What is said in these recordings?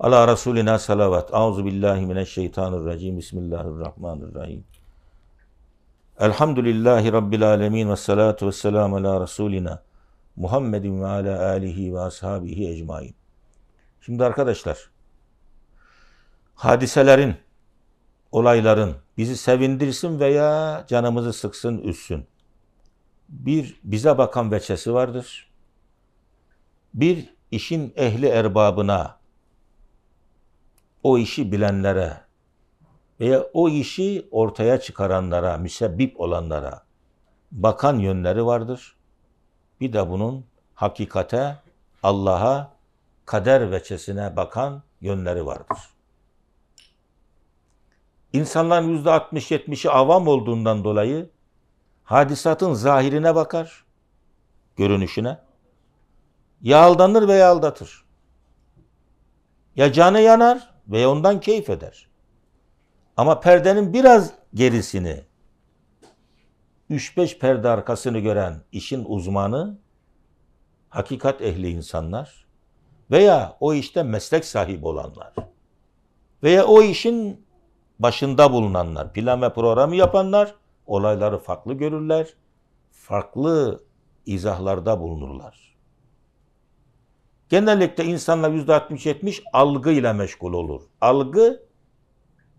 Ala Resulina salavat. Auzu billahi mineşşeytanirracim. Bismillahirrahmanirrahim. Elhamdülillahi Rabbil alemin ve salatu ve selamu ala Resulina Muhammedin ve ala alihi ve ashabihi ecmain. Şimdi arkadaşlar, hadiselerin, olayların bizi sevindirsin veya canımızı sıksın, üssün. Bir bize bakan veçesi vardır. Bir işin ehli erbabına, o işi bilenlere veya o işi ortaya çıkaranlara, müsebbip olanlara bakan yönleri vardır. Bir de bunun hakikate, Allah'a, kader veçesine bakan yönleri vardır. İnsanların yüzde 60-70'i avam olduğundan dolayı hadisatın zahirine bakar, görünüşüne. Ya aldanır veya aldatır. Ya canı yanar ve ondan keyif eder. Ama perdenin biraz gerisini 3-5 perde arkasını gören işin uzmanı hakikat ehli insanlar veya o işte meslek sahibi olanlar veya o işin başında bulunanlar, plan ve programı yapanlar olayları farklı görürler, farklı izahlarda bulunurlar. Genellikle insanlar yüzde 60-70 algıyla meşgul olur. Algı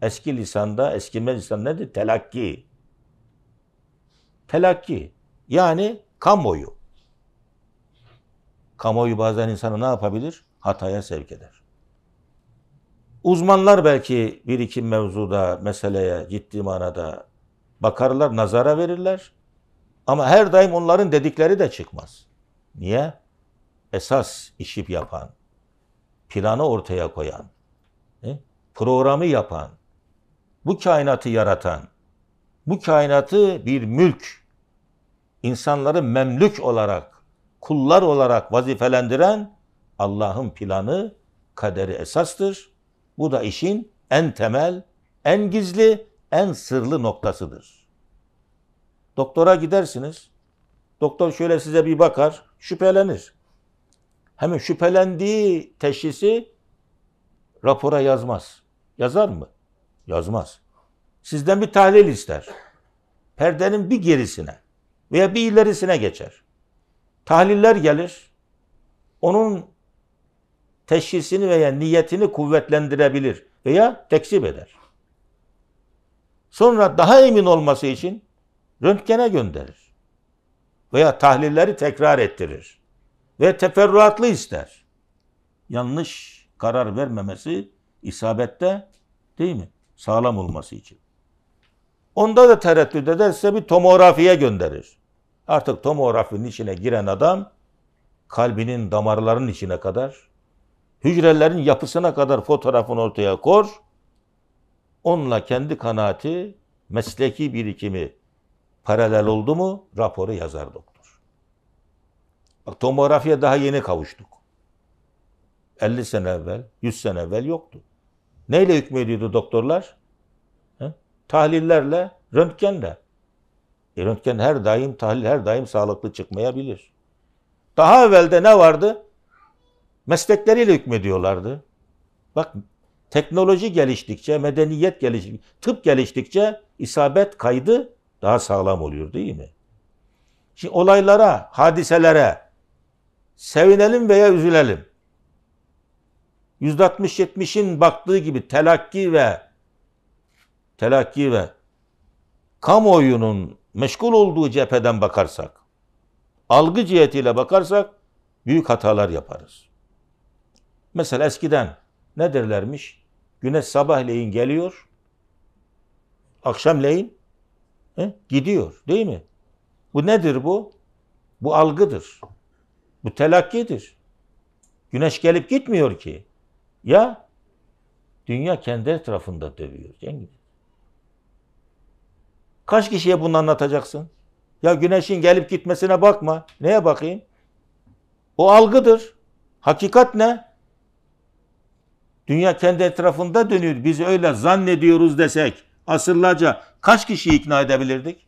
eski lisanda, eskimez lisan nedir? Telakki. Telakki. Yani kamuoyu. Kamuoyu bazen insanı ne yapabilir? Hataya sevk eder. Uzmanlar belki bir iki mevzuda, meseleye ciddi manada bakarlar, nazara verirler. Ama her daim onların dedikleri de çıkmaz. Niye? esas işi yapan, planı ortaya koyan, e, programı yapan, bu kainatı yaratan, bu kainatı bir mülk, insanları memlük olarak, kullar olarak vazifelendiren Allah'ın planı, kaderi esastır. Bu da işin en temel, en gizli, en sırlı noktasıdır. Doktora gidersiniz. Doktor şöyle size bir bakar, şüphelenir hemen şüphelendiği teşhisi rapora yazmaz. Yazar mı? Yazmaz. Sizden bir tahlil ister. Perdenin bir gerisine veya bir ilerisine geçer. Tahliller gelir. Onun teşhisini veya niyetini kuvvetlendirebilir veya tekzip eder. Sonra daha emin olması için röntgene gönderir. Veya tahlilleri tekrar ettirir ve teferruatlı ister. Yanlış karar vermemesi isabette değil mi? Sağlam olması için. Onda da tereddüt ederse bir tomografiye gönderir. Artık tomografinin içine giren adam kalbinin damarlarının içine kadar, hücrelerin yapısına kadar fotoğrafını ortaya kor. Onunla kendi kanaati, mesleki birikimi paralel oldu mu raporu yazar doktor. Bak tomografiye daha yeni kavuştuk. 50 sene evvel, 100 sene evvel yoktu. Neyle hükmediyordu doktorlar? He? Tahlillerle, röntgenle. E, röntgen her daim tahlil her daim sağlıklı çıkmayabilir. Daha evvelde ne vardı? Meslekleriyle hükmediyorlardı. Bak teknoloji geliştikçe, medeniyet geliştikçe, tıp geliştikçe isabet kaydı daha sağlam oluyor değil mi? Şimdi olaylara, hadiselere, sevinelim veya üzülelim. %60-70'in baktığı gibi telakki ve telakki ve kamuoyunun meşgul olduğu cepheden bakarsak, algı cihetiyle bakarsak büyük hatalar yaparız. Mesela eskiden ne derlermiş? Güneş sabahleyin geliyor, akşamleyin he, gidiyor değil mi? Bu nedir bu? Bu algıdır. Bu telakkidir. Güneş gelip gitmiyor ki. Ya dünya kendi etrafında dövüyor cengiz. Kaç kişiye bunu anlatacaksın? Ya güneşin gelip gitmesine bakma. Neye bakayım? O algıdır. Hakikat ne? Dünya kendi etrafında dönüyor. Biz öyle zannediyoruz desek asırlarca kaç kişiyi ikna edebilirdik?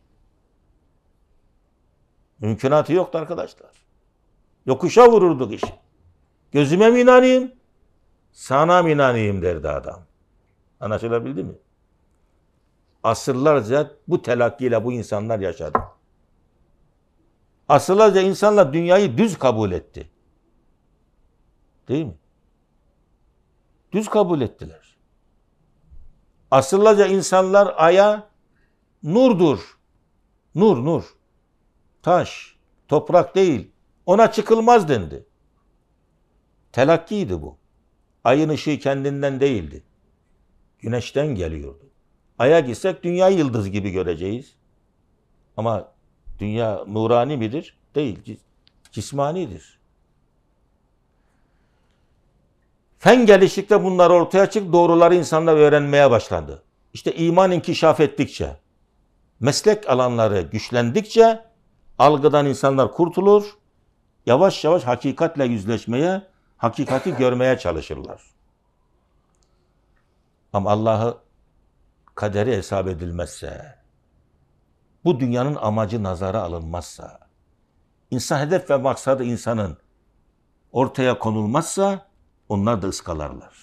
Mümkünatı yoktu arkadaşlar. Yokuşa vururduk işi. Gözüme mi inanayım? Sana mı inanayım derdi adam. Anlaşılabildi mi? Asırlarca bu telakkiyle bu insanlar yaşadı. Asırlarca insanlar dünyayı düz kabul etti. Değil mi? Düz kabul ettiler. Asırlarca insanlar aya nurdur. Nur, nur. Taş, toprak değil. Ona çıkılmaz dendi. Telakkiydi bu. Ayın ışığı kendinden değildi. Güneşten geliyordu. Aya gitsek dünya yıldız gibi göreceğiz. Ama dünya nurani midir? Değil. Cismanidir. Fen geliştikçe bunlar ortaya çık, doğruları insanlar öğrenmeye başlandı. İşte iman inkişaf ettikçe, meslek alanları güçlendikçe algıdan insanlar kurtulur, yavaş yavaş hakikatle yüzleşmeye, hakikati görmeye çalışırlar. Ama Allah'ı kaderi hesap edilmezse, bu dünyanın amacı nazara alınmazsa, insan hedef ve maksadı insanın ortaya konulmazsa onlar da ıskalarlar.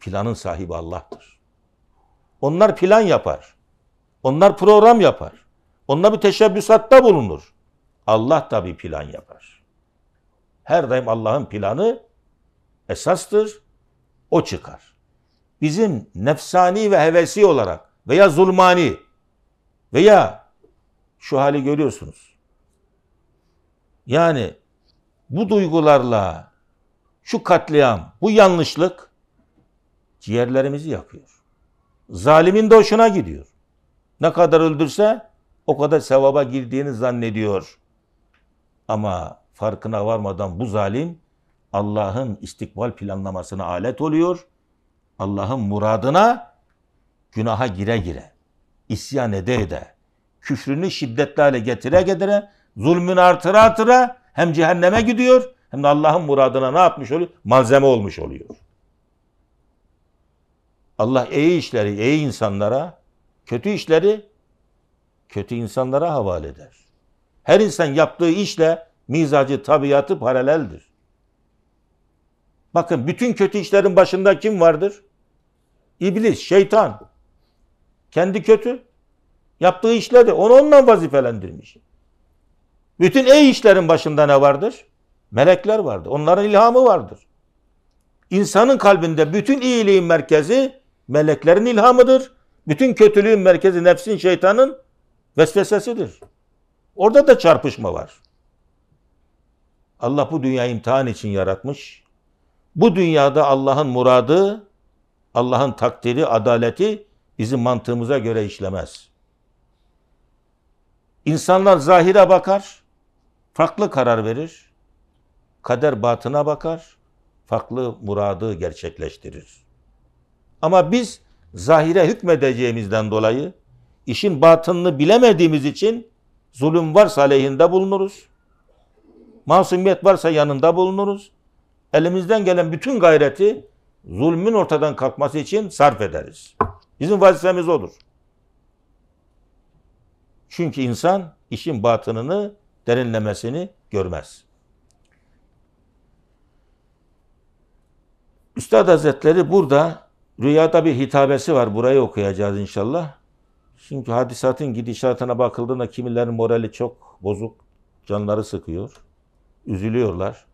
Planın sahibi Allah'tır. Onlar plan yapar. Onlar program yapar. Onlar bir teşebbüsatta bulunur. Allah da bir plan yapar. Her daim Allah'ın planı esastır. O çıkar. Bizim nefsani ve hevesi olarak veya zulmani veya şu hali görüyorsunuz. Yani bu duygularla şu katliam, bu yanlışlık ciğerlerimizi yakıyor. Zalimin de hoşuna gidiyor. Ne kadar öldürse o kadar sevaba girdiğini zannediyor. Ama farkına varmadan bu zalim Allah'ın istikbal planlamasına alet oluyor. Allah'ın muradına günaha gire gire, isyan ede ede, küfrünü şiddetli hale getire getire, zulmün artıra artıra hem cehenneme gidiyor hem de Allah'ın muradına ne yapmış oluyor? Malzeme olmuş oluyor. Allah iyi işleri iyi insanlara, kötü işleri kötü insanlara havale eder. Her insan yaptığı işle mizacı tabiatı paraleldir. Bakın bütün kötü işlerin başında kim vardır? İblis, şeytan. Kendi kötü. Yaptığı işleri onu ondan vazifelendirmiş. Bütün iyi işlerin başında ne vardır? Melekler vardır. Onların ilhamı vardır. İnsanın kalbinde bütün iyiliğin merkezi meleklerin ilhamıdır. Bütün kötülüğün merkezi nefsin, şeytanın vesvesesidir. Orada da çarpışma var. Allah bu dünyayı imtihan için yaratmış. Bu dünyada Allah'ın muradı, Allah'ın takdiri, adaleti bizim mantığımıza göre işlemez. İnsanlar zahire bakar, farklı karar verir. Kader batına bakar, farklı muradı gerçekleştirir. Ama biz zahire hükmedeceğimizden dolayı, işin batınını bilemediğimiz için Zulüm varsa aleyhinde bulunuruz. Masumiyet varsa yanında bulunuruz. Elimizden gelen bütün gayreti zulmün ortadan kalkması için sarf ederiz. Bizim vazifemiz odur. Çünkü insan işin batınını, derinlemesini görmez. Üstad Hazretleri burada rüyada bir hitabesi var. Burayı okuyacağız inşallah. Çünkü hadisatın gidişatına bakıldığında kimilerin morali çok bozuk, canları sıkıyor, üzülüyorlar.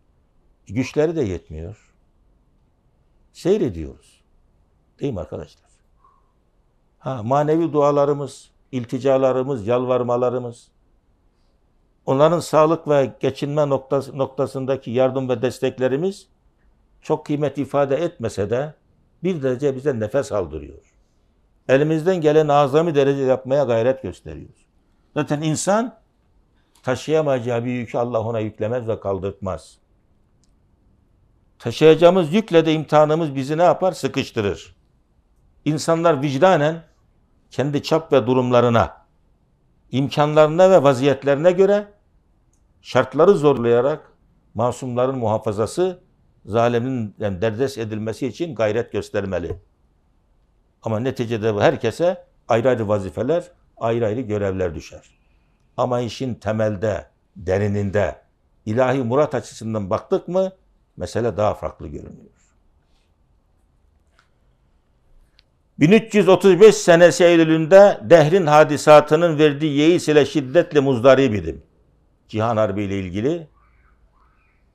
Güçleri de yetmiyor. Seyrediyoruz. Değil mi arkadaşlar? Ha, manevi dualarımız, ilticalarımız, yalvarmalarımız, onların sağlık ve geçinme noktası, noktasındaki yardım ve desteklerimiz çok kıymet ifade etmese de bir derece bize nefes aldırıyor elimizden gelen azami derece yapmaya gayret gösteriyoruz. Zaten insan taşıyamayacağı bir yükü Allah ona yüklemez ve kaldırtmaz. Taşıyacağımız yükle de imtihanımız bizi ne yapar? Sıkıştırır. İnsanlar vicdanen kendi çap ve durumlarına, imkanlarına ve vaziyetlerine göre şartları zorlayarak masumların muhafazası, zalimin yani derdest edilmesi için gayret göstermeli. Ama neticede bu herkese ayrı ayrı vazifeler, ayrı ayrı görevler düşer. Ama işin temelde, derininde, ilahi murat açısından baktık mı mesele daha farklı görünüyor. 1335 senesi Eylül'ünde dehrin hadisatının verdiği yeis ile şiddetle muzdarip idim. Cihan Harbi ile ilgili,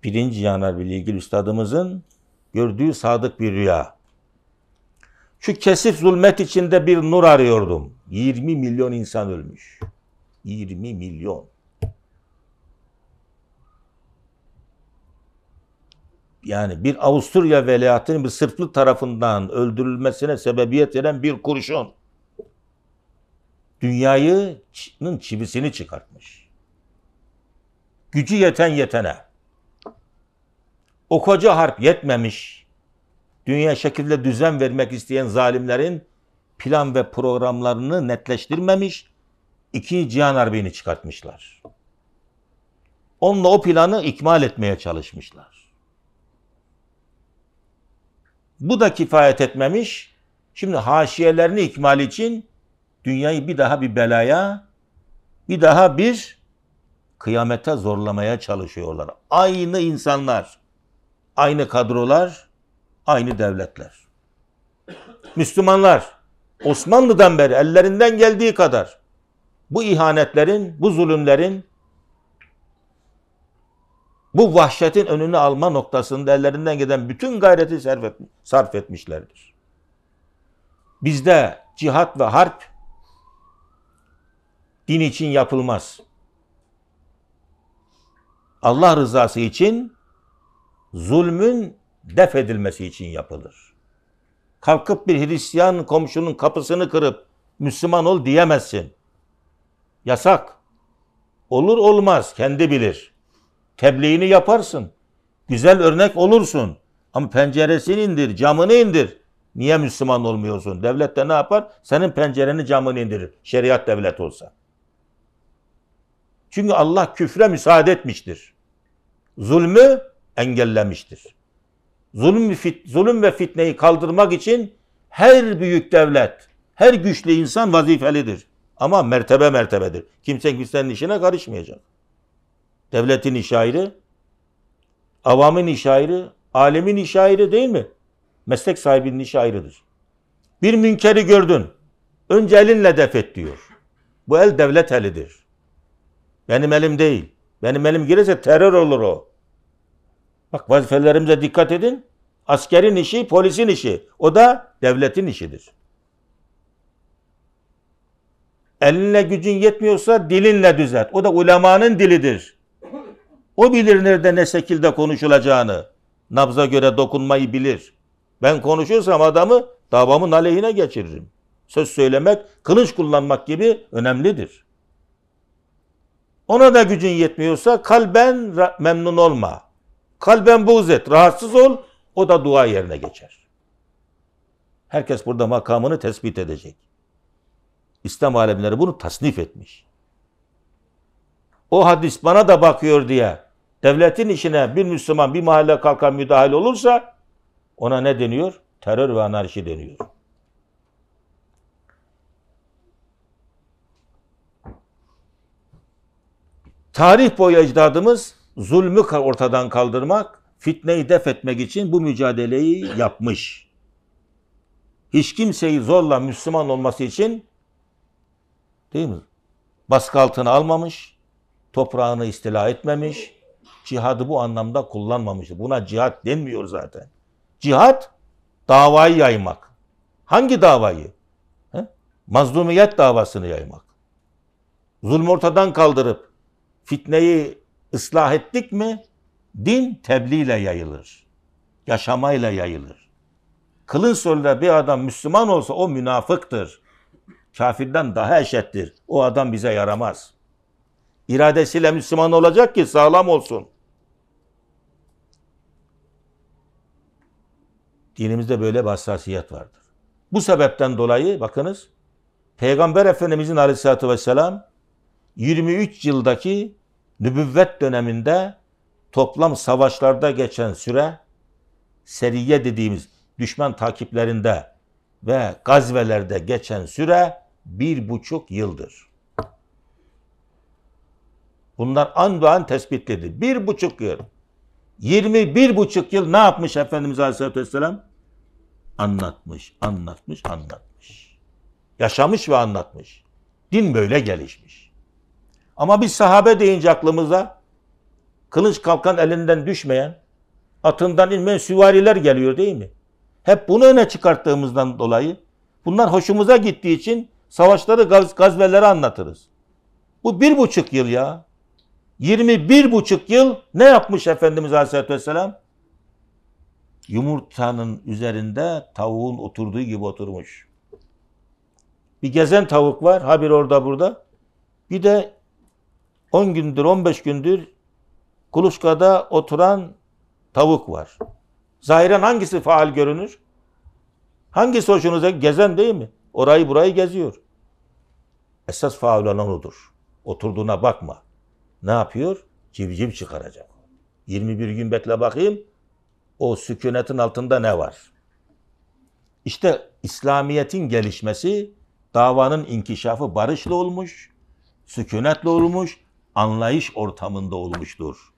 birinci Cihan Harbi ile ilgili üstadımızın gördüğü sadık bir rüya. Şu kesif zulmet içinde bir nur arıyordum. 20 milyon insan ölmüş. 20 milyon. Yani bir Avusturya veliahtının bir Sırplı tarafından öldürülmesine sebebiyet veren bir kurşun. Dünyayı'nın çivisini çıkartmış. Gücü yeten yetene. O koca harp yetmemiş dünya şekilde düzen vermek isteyen zalimlerin plan ve programlarını netleştirmemiş, iki cihan harbini çıkartmışlar. Onunla o planı ikmal etmeye çalışmışlar. Bu da kifayet etmemiş. Şimdi haşiyelerini ikmal için dünyayı bir daha bir belaya, bir daha bir kıyamete zorlamaya çalışıyorlar. Aynı insanlar, aynı kadrolar, aynı devletler. Müslümanlar Osmanlı'dan beri ellerinden geldiği kadar bu ihanetlerin, bu zulümlerin, bu vahşetin önünü alma noktasında ellerinden giden bütün gayreti sarf, sarf etmişlerdir. Bizde cihat ve harp din için yapılmaz. Allah rızası için zulmün def edilmesi için yapılır. Kalkıp bir Hristiyan komşunun kapısını kırıp Müslüman ol diyemezsin. Yasak. Olur olmaz kendi bilir. Tebliğini yaparsın. Güzel örnek olursun. Ama penceresini indir, camını indir. Niye Müslüman olmuyorsun? Devlet de ne yapar? Senin pencereni camını indirir. Şeriat devlet olsa. Çünkü Allah küfre müsaade etmiştir. Zulmü engellemiştir zulüm, fit, zulüm ve fitneyi kaldırmak için her büyük devlet, her güçlü insan vazifelidir. Ama mertebe mertebedir. Kimse kimsenin işine karışmayacak. Devletin işi ayrı, avamın işi ayrı, alemin işi ayrı değil mi? Meslek sahibinin işi ayrıdır. Bir münkeri gördün. Önce elinle def et diyor. Bu el devlet elidir. Benim elim değil. Benim elim girirse terör olur o. Bak vazifelerimize dikkat edin. Askerin işi, polisin işi. O da devletin işidir. Elinle gücün yetmiyorsa dilinle düzelt. O da ulemanın dilidir. O bilir nerede ne şekilde konuşulacağını. Nabza göre dokunmayı bilir. Ben konuşursam adamı davamın aleyhine geçiririm. Söz söylemek, kılıç kullanmak gibi önemlidir. Ona da gücün yetmiyorsa kalben memnun olma. Kalben buğz et, rahatsız ol, o da dua yerine geçer. Herkes burada makamını tespit edecek. İslam alemleri bunu tasnif etmiş. O hadis bana da bakıyor diye devletin işine bir Müslüman bir mahalle kalkan müdahil olursa ona ne deniyor? Terör ve anarşi deniyor. Tarih boyu ecdadımız zulmü ortadan kaldırmak, fitneyi def etmek için bu mücadeleyi yapmış. Hiç kimseyi zorla Müslüman olması için değil mi? Baskı altına almamış, toprağını istila etmemiş, cihadı bu anlamda kullanmamış. Buna cihat denmiyor zaten. Cihat davayı yaymak. Hangi davayı? He? Mazlumiyet davasını yaymak. Zulmü ortadan kaldırıp fitneyi ıslah ettik mi din tebliğle yayılır. Yaşamayla yayılır. Kılın soruyla bir adam Müslüman olsa o münafıktır. Kafirden daha eşittir. O adam bize yaramaz. İradesiyle Müslüman olacak ki sağlam olsun. Dinimizde böyle bir hassasiyet vardır. Bu sebepten dolayı bakınız Peygamber Efendimizin aleyhissalatü vesselam 23 yıldaki nübüvvet döneminde toplam savaşlarda geçen süre seriye dediğimiz düşman takiplerinde ve gazvelerde geçen süre bir buçuk yıldır. Bunlar an ve an tespitlidir. Bir buçuk yıl. Yirmi bir buçuk yıl ne yapmış Efendimiz Aleyhisselatü Vesselam? Anlatmış, anlatmış, anlatmış. Yaşamış ve anlatmış. Din böyle gelişmiş. Ama biz sahabe deyince aklımıza kılıç kalkan elinden düşmeyen, atından inmeyen süvariler geliyor değil mi? Hep bunu öne çıkarttığımızdan dolayı bunlar hoşumuza gittiği için savaşları, gaz, gazveleri anlatırız. Bu bir buçuk yıl ya. 21 buçuk yıl ne yapmış Efendimiz Aleyhisselatü Vesselam? Yumurtanın üzerinde tavuğun oturduğu gibi oturmuş. Bir gezen tavuk var, Habir bir orada burada. Bir de 10 gündür 15 gündür kuluçkada oturan tavuk var. Zahiren hangisi faal görünür? Hangisi hoşunuza gezen değil mi? Orayı burayı geziyor. Esas faal olan odur. Oturduğuna bakma. Ne yapıyor? Civciv çıkaracak. 21 gün bekle bakayım. O sükunetin altında ne var? İşte İslamiyet'in gelişmesi, davanın inkişafı barışla olmuş, sükunetle olmuş, anlayış ortamında olmuştur.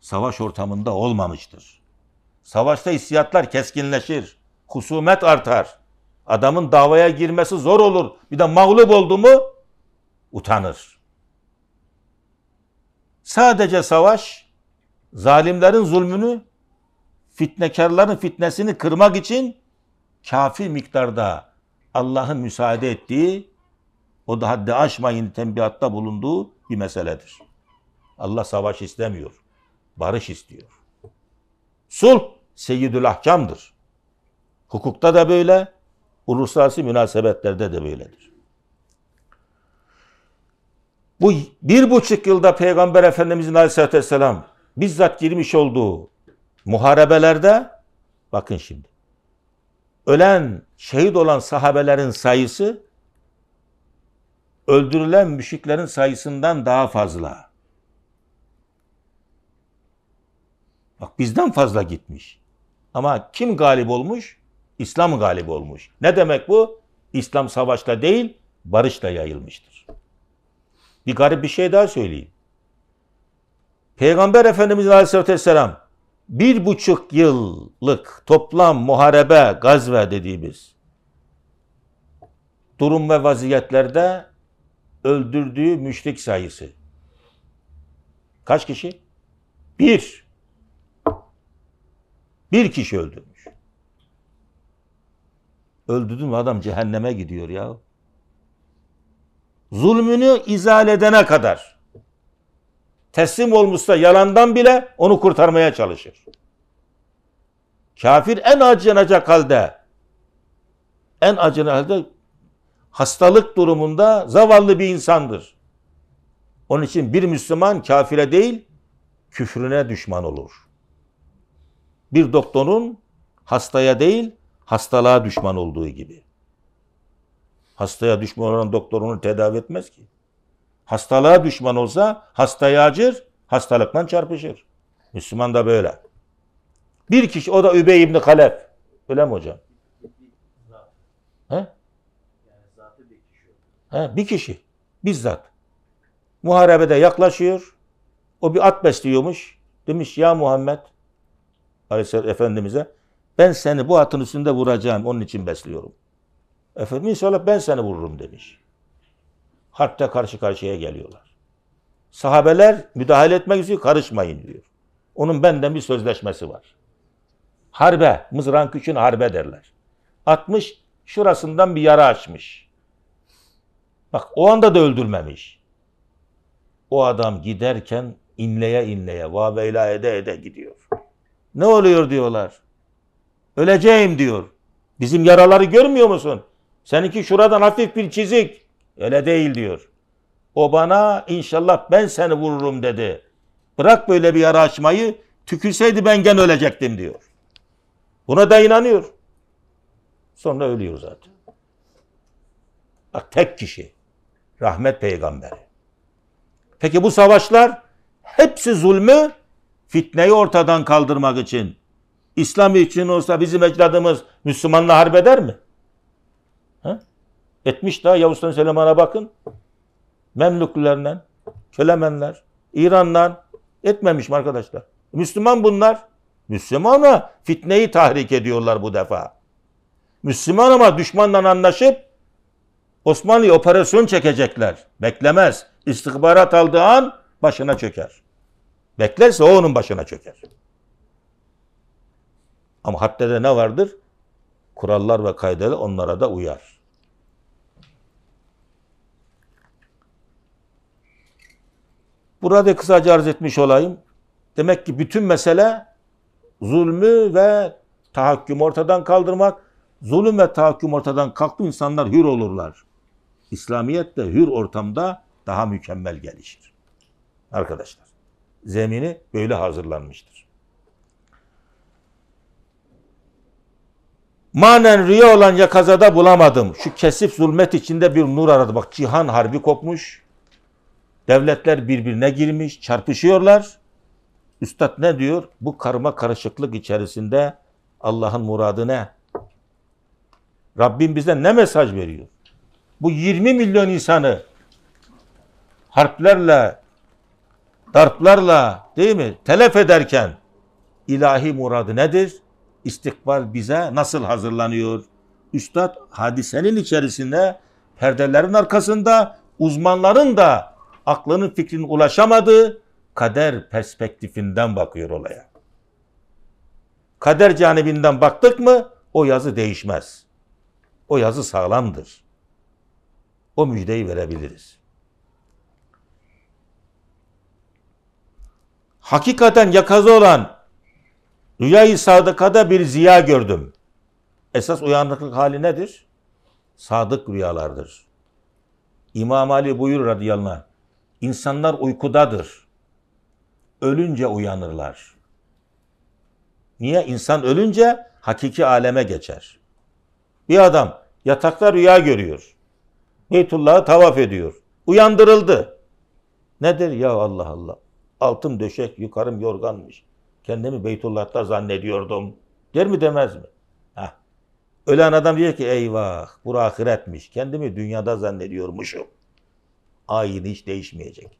Savaş ortamında olmamıştır. Savaşta hissiyatlar keskinleşir. Husumet artar. Adamın davaya girmesi zor olur. Bir de mağlup oldu mu utanır. Sadece savaş zalimlerin zulmünü, fitnekarların fitnesini kırmak için kafi miktarda Allah'ın müsaade ettiği, o da haddi aşmayın tembihatta bulunduğu bir meseledir. Allah savaş istemiyor. Barış istiyor. Sulh seyyidül ahkamdır. Hukukta da böyle, uluslararası münasebetlerde de böyledir. Bu bir buçuk yılda Peygamber Efendimizin Aleyhisselatü Vesselam bizzat girmiş olduğu muharebelerde bakın şimdi ölen, şehit olan sahabelerin sayısı öldürülen müşriklerin sayısından daha fazla. Bak bizden fazla gitmiş. Ama kim galip olmuş? İslam galip olmuş. Ne demek bu? İslam savaşla değil, barışla yayılmıştır. Bir garip bir şey daha söyleyeyim. Peygamber Efendimiz Aleyhisselatü Vesselam bir buçuk yıllık toplam muharebe, gazve dediğimiz durum ve vaziyetlerde öldürdüğü müşrik sayısı. Kaç kişi? Bir. Bir kişi öldürmüş. Öldürdün mü adam cehenneme gidiyor ya. Zulmünü izal edene kadar. Teslim olmuşsa yalandan bile onu kurtarmaya çalışır. Kafir en acınacak halde en acınacak halde hastalık durumunda zavallı bir insandır. Onun için bir Müslüman kafire değil, küfrüne düşman olur. Bir doktorun hastaya değil, hastalığa düşman olduğu gibi. Hastaya düşman olan doktor onu tedavi etmez ki. Hastalığa düşman olsa hastaya acır, hastalıktan çarpışır. Müslüman da böyle. Bir kişi o da Übey İbni Kalep. Öyle mi hocam? He? Ha, bir kişi bizzat. Muharebede yaklaşıyor. O bir at besliyormuş. Demiş ya Muhammed Aleyhisselam Efendimiz'e ben seni bu atın üstünde vuracağım. Onun için besliyorum. Efendimiz inşallah ben seni vururum demiş. Harpte karşı karşıya geliyorlar. Sahabeler müdahale etmek istiyor. Karışmayın diyor. Onun benden bir sözleşmesi var. Harbe, mızran küçün harbe derler. Atmış, şurasından bir yara açmış. Bak o anda da öldürmemiş. O adam giderken inleye inleye, va vaveyla ede ede gidiyor. Ne oluyor diyorlar. Öleceğim diyor. Bizim yaraları görmüyor musun? Seninki şuradan hafif bir çizik. Öyle değil diyor. O bana inşallah ben seni vururum dedi. Bırak böyle bir yara açmayı. Tükürseydi ben gene ölecektim diyor. Buna da inanıyor. Sonra ölüyor zaten. Bak tek kişi. Rahmet peygamberi. Peki bu savaşlar hepsi zulmü fitneyi ortadan kaldırmak için. İslam için olsa bizim ecdadımız Müslümanla harp eder mi? Ha? Etmiş daha Yavuz'tan Süleyman'a bakın. Memluklularla, Kölemenler, İran'la etmemiş mi arkadaşlar? Müslüman bunlar. Müslümana fitneyi tahrik ediyorlar bu defa. Müslüman ama düşmanla anlaşıp Osmanlı operasyon çekecekler. Beklemez. İstihbarat aldığı an başına çöker. Beklerse o onun başına çöker. Ama haddede ne vardır? Kurallar ve kaydeler onlara da uyar. Burada kısaca arz etmiş olayım. Demek ki bütün mesele zulmü ve tahakküm ortadan kaldırmak. Zulüm ve tahakküm ortadan kalktı insanlar hür olurlar. İslamiyet de hür ortamda daha mükemmel gelişir. Arkadaşlar, zemini böyle hazırlanmıştır. Manen rüya olan yakazada bulamadım. Şu kesif zulmet içinde bir nur aradı. Bak cihan harbi kopmuş. Devletler birbirine girmiş, çarpışıyorlar. Üstad ne diyor? Bu karma karışıklık içerisinde Allah'ın muradı ne? Rabbim bize ne mesaj veriyor? bu 20 milyon insanı harplerle, darplarla değil mi telef ederken ilahi muradı nedir? İstikbal bize nasıl hazırlanıyor? Üstad hadisenin içerisinde perdelerin arkasında uzmanların da aklının fikrin ulaşamadığı kader perspektifinden bakıyor olaya. Kader canibinden baktık mı o yazı değişmez. O yazı sağlamdır o müjdeyi verebiliriz. Hakikaten yakazı olan rüyayı sadıkada bir ziya gördüm. Esas uyanıklık hali nedir? Sadık rüyalardır. İmam Ali buyurur radıyallahu anh. İnsanlar uykudadır. Ölünce uyanırlar. Niye? İnsan ölünce hakiki aleme geçer. Bir adam yatakta rüya görüyor. Beytullah'ı tavaf ediyor. Uyandırıldı. Nedir ya Allah Allah? Altım döşek, yukarım yorganmış. Kendimi Beytullah'ta zannediyordum. Der mi demez mi? Heh. Ölen adam diyor ki eyvah bu ahiretmiş. Kendimi dünyada zannediyormuşum. Ayin hiç değişmeyecek.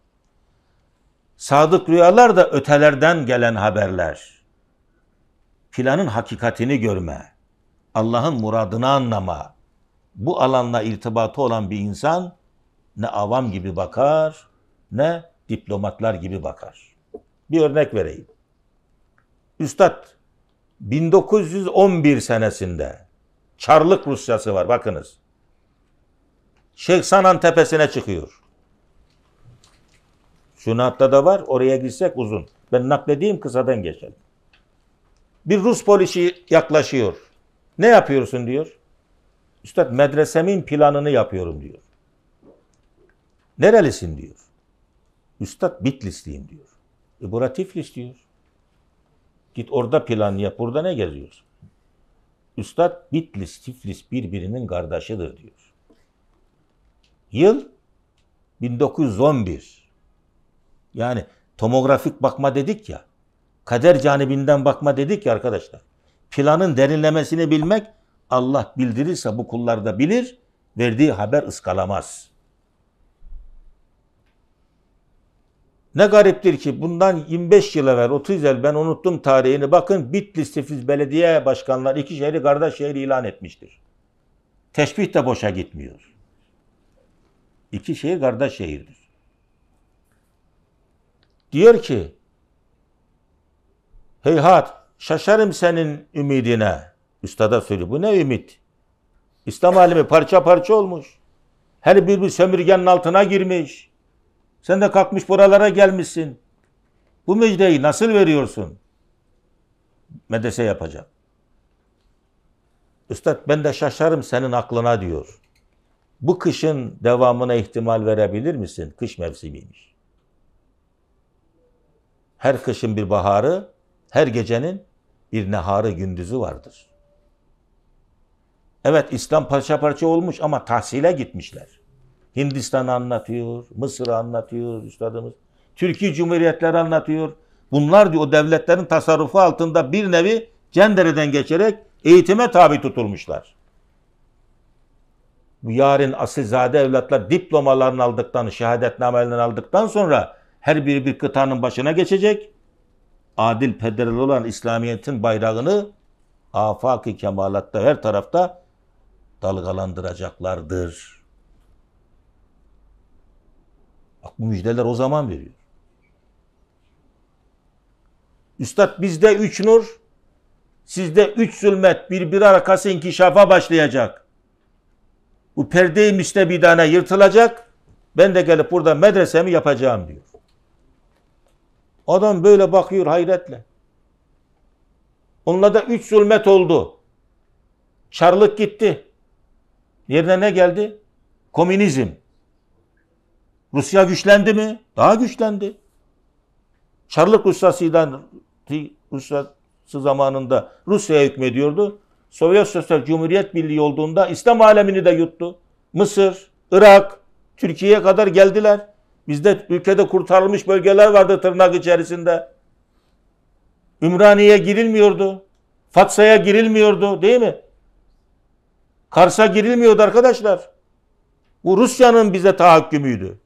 Sadık rüyalar da ötelerden gelen haberler. Planın hakikatini görme. Allah'ın muradını anlama bu alanla irtibatı olan bir insan ne avam gibi bakar ne diplomatlar gibi bakar. Bir örnek vereyim. Üstad 1911 senesinde Çarlık Rusyası var bakınız. Şeyh Sanan tepesine çıkıyor. Şunatta da var. Oraya gitsek uzun. Ben nakledeyim kısadan geçelim. Bir Rus polisi yaklaşıyor. Ne yapıyorsun diyor. Üstad medresemin planını yapıyorum diyor. Nerelisin diyor. Üstad Bitlisliyim diyor. E bura Tiflis diyor. Git orada plan yap. Burada ne geziyorsun? Üstad Bitlis, Tiflis birbirinin kardeşidir diyor. Yıl 1911. Yani tomografik bakma dedik ya. Kader canibinden bakma dedik ya arkadaşlar. Planın derinlemesini bilmek Allah bildirirse bu kullar da bilir, verdiği haber ıskalamaz. Ne gariptir ki bundan 25 yıl evvel, 30 yıl ben unuttum tarihini. Bakın Bitlis Tiflis Belediye Başkanları iki şehri kardeş şehir ilan etmiştir. Teşbih de boşa gitmiyor. İki şehir kardeş şehirdir. Diyor ki, heyhat şaşarım senin ümidine. Üstada söylüyor. Bu ne ümit? İslam alemi parça parça olmuş. Her bir bir sömürgenin altına girmiş. Sen de kalkmış buralara gelmişsin. Bu müjdeyi nasıl veriyorsun? Medese yapacağım. Üstad ben de şaşarım senin aklına diyor. Bu kışın devamına ihtimal verebilir misin? Kış mevsimiymiş. Her kışın bir baharı, her gecenin bir neharı gündüzü vardır. Evet İslam parça parça olmuş ama tahsile gitmişler. Hindistan'ı anlatıyor, Mısır'ı anlatıyor üstadımız. Türkiye Cumhuriyetleri anlatıyor. Bunlar diyor o devletlerin tasarrufu altında bir nevi cendereden geçerek eğitime tabi tutulmuşlar. Bu yarın asilzade evlatlar diplomalarını aldıktan, şehadetnamelerini aldıktan sonra her biri bir kıtanın başına geçecek. Adil pederli olan İslamiyet'in bayrağını afak-ı kemalatta her tarafta dalgalandıracaklardır. Bak bu müjdeler o zaman veriyor. Üstad bizde üç nur, sizde üç zulmet birbiri arkası inkişafa başlayacak. Bu perde-i müstebidane yırtılacak. Ben de gelip burada medresemi yapacağım diyor. Adam böyle bakıyor hayretle. Onunla da üç zulmet oldu. Çarlık gitti. Yerine ne geldi? Komünizm. Rusya güçlendi mi? Daha güçlendi. Çarlık Rusya'sıyla Rusyası zamanında Rusya'ya hükmediyordu. Sovyet Sosyal Cumhuriyet Birliği olduğunda İslam alemini de yuttu. Mısır, Irak, Türkiye'ye kadar geldiler. Bizde ülkede kurtarılmış bölgeler vardı tırnak içerisinde. Ümraniye girilmiyordu. Fatsa'ya girilmiyordu değil mi? Kars'a girilmiyordu arkadaşlar. Bu Rusya'nın bize tahakkümüydü.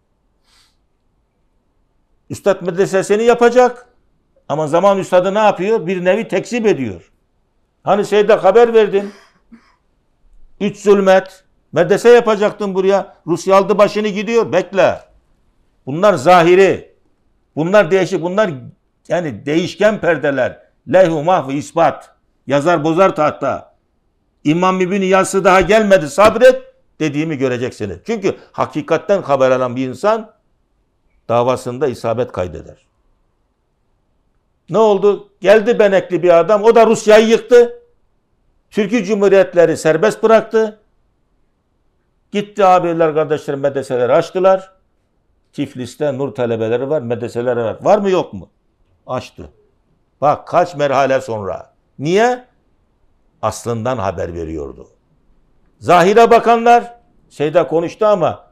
Üstad medresesini yapacak. Ama zaman üstadı ne yapıyor? Bir nevi tekzip ediyor. Hani şeyde haber verdin. Üç zulmet. Medrese yapacaktın buraya. Rusya aldı başını gidiyor. Bekle. Bunlar zahiri. Bunlar değişik. Bunlar yani değişken perdeler. Leyhu mahvi ispat. Yazar bozar tahta. İmam İbni Yas'ı daha gelmedi sabret dediğimi göreceksiniz. Çünkü hakikatten haber alan bir insan davasında isabet kaydeder. Ne oldu? Geldi benekli bir adam. O da Rusya'yı yıktı. Türkiye Cumhuriyetleri serbest bıraktı. Gitti abiler kardeşler medreseleri açtılar. Tiflis'te nur talebeleri var, medreseleri var. Var mı yok mu? Açtı. Bak kaç merhale sonra. Niye? aslından haber veriyordu. Zahire bakanlar şeyde konuştu ama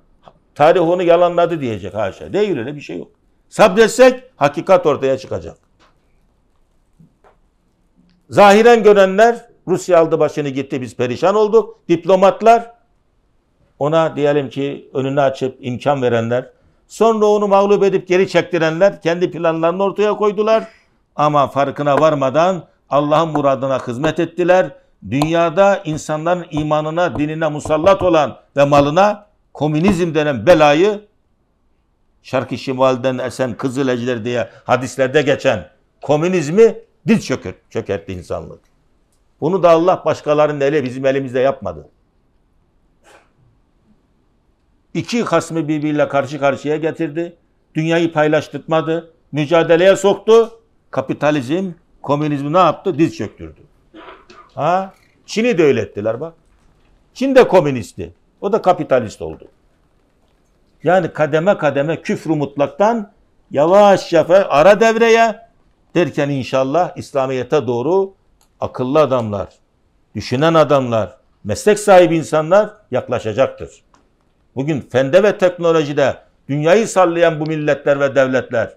tarih onu yalanladı diyecek haşa. Değil öyle bir şey yok. Sabretsek hakikat ortaya çıkacak. Zahiren görenler Rusya aldı başını gitti biz perişan olduk. Diplomatlar ona diyelim ki önünü açıp imkan verenler sonra onu mağlup edip geri çektirenler kendi planlarını ortaya koydular ama farkına varmadan Allah'ın muradına hizmet ettiler dünyada insanların imanına, dinine musallat olan ve malına komünizm denen belayı Şarkı Şimal'den esen Kızıleciler diye hadislerde geçen komünizmi diz çökür, çökertti insanlık. Bunu da Allah başkalarının eli bizim elimizde yapmadı. İki kasmı birbiriyle karşı karşıya getirdi. Dünyayı paylaştırmadı. Mücadeleye soktu. Kapitalizm, komünizmi ne yaptı? Diz çöktürdü. Ha? Çin'i de öyle ettiler bak. Çin de komünisti. O da kapitalist oldu. Yani kademe kademe küfrü mutlaktan yavaş yavaş ara devreye derken inşallah İslamiyet'e doğru akıllı adamlar, düşünen adamlar, meslek sahibi insanlar yaklaşacaktır. Bugün fende ve teknolojide dünyayı sallayan bu milletler ve devletler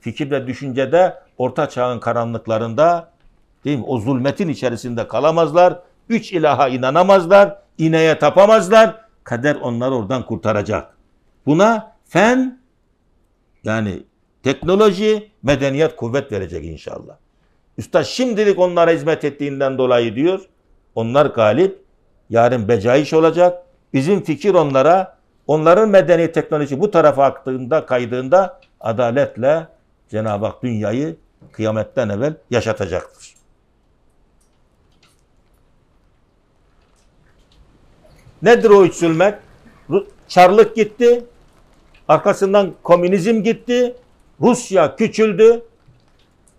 fikir ve düşüncede orta çağın karanlıklarında Değil mi? O zulmetin içerisinde kalamazlar. Üç ilaha inanamazlar. İneğe tapamazlar. Kader onları oradan kurtaracak. Buna fen yani teknoloji, medeniyet kuvvet verecek inşallah. Üstad şimdilik onlara hizmet ettiğinden dolayı diyor. Onlar galip. Yarın becaiş olacak. Bizim fikir onlara, onların medeni teknoloji bu tarafa aktığında, kaydığında adaletle Cenab-ı Hak dünyayı kıyametten evvel yaşatacaktır. Nedir o üçsülmek? Çarlık gitti. Arkasından komünizm gitti. Rusya küçüldü.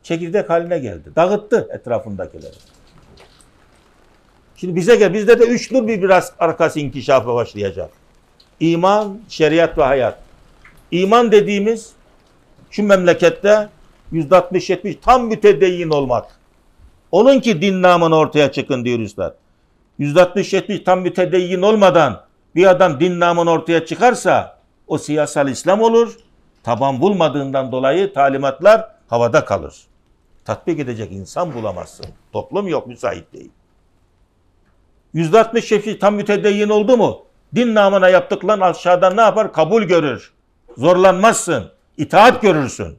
Çekirdek haline geldi. Dağıttı etrafındakileri. Şimdi bize gel. Bizde de üçlü bir biraz arkası inkişafa başlayacak. İman, şeriat ve hayat. İman dediğimiz şu memlekette yüzde 60-70 tam mütedeyyin olmak. Onun ki din namını ortaya çıkın diyor üstad. %60-70 tam mütedeyyin olmadan bir adam din namını ortaya çıkarsa o siyasal İslam olur. Taban bulmadığından dolayı talimatlar havada kalır. Tatbik edecek insan bulamazsın. Toplum yok, müsait değil. %60 şefi tam mütedeyyin oldu mu? Din namına yaptıkların aşağıdan ne yapar? Kabul görür. Zorlanmazsın. İtaat görürsün.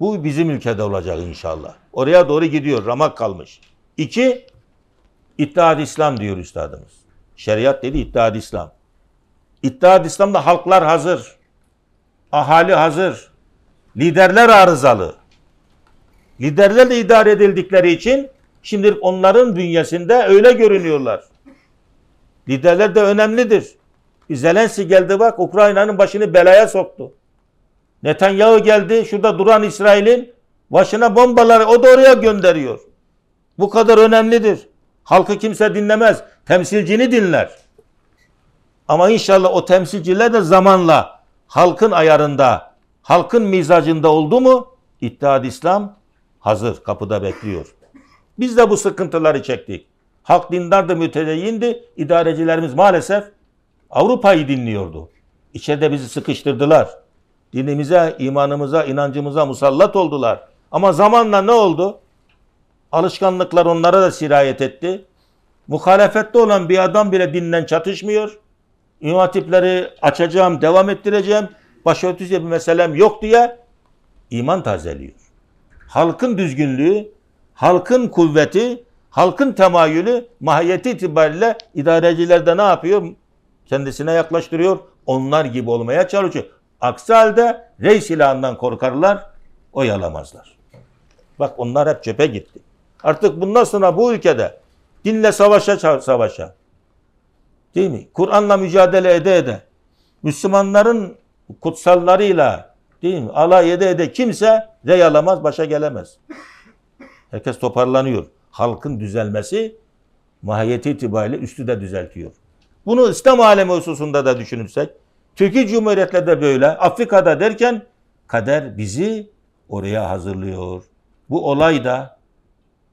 Bu bizim ülkede olacak inşallah. Oraya doğru gidiyor. Ramak kalmış. İki, İttihat İslam diyor üstadımız. Şeriat dedi İttihat İslam. İttihad İttihat İslam'da halklar hazır. Ahali hazır. Liderler arızalı. Liderler de idare edildikleri için şimdi onların bünyesinde öyle görünüyorlar. Liderler de önemlidir. Zelenski geldi bak Ukrayna'nın başını belaya soktu. Netanyahu geldi şurada duran İsrail'in başına bombaları o da oraya gönderiyor. Bu kadar önemlidir. Halkı kimse dinlemez. Temsilcini dinler. Ama inşallah o temsilciler de zamanla halkın ayarında, halkın mizacında oldu mu İttihad İslam hazır kapıda bekliyor. Biz de bu sıkıntıları çektik. Halk dindar da mütedeyyindi. İdarecilerimiz maalesef Avrupa'yı dinliyordu. İçeride bizi sıkıştırdılar. Dinimize, imanımıza, inancımıza musallat oldular. Ama zamanla ne oldu? Alışkanlıklar onlara da sirayet etti. Muhalefette olan bir adam bile dinlen çatışmıyor. İmatipleri açacağım, devam ettireceğim. Başörtüsüyle bir meselem yok diye iman tazeliyor. Halkın düzgünlüğü, halkın kuvveti, halkın temayülü mahiyeti itibariyle idareciler de ne yapıyor? Kendisine yaklaştırıyor. Onlar gibi olmaya çalışıyor. Aksi halde reis silahından korkarlar, oyalamazlar. Bak onlar hep çöpe gitti. Artık bundan sonra bu ülkede dinle savaşa savaşa. Değil mi? Kur'an'la mücadele ede ede. Müslümanların kutsallarıyla değil mi? Alay ede ede kimse rey alamaz, başa gelemez. Herkes toparlanıyor. Halkın düzelmesi mahiyeti itibariyle üstü de düzeltiyor. Bunu İslam alemi hususunda da düşünürsek, Türkiye Cumhuriyet'le de böyle, Afrika'da derken kader bizi oraya hazırlıyor. Bu olay da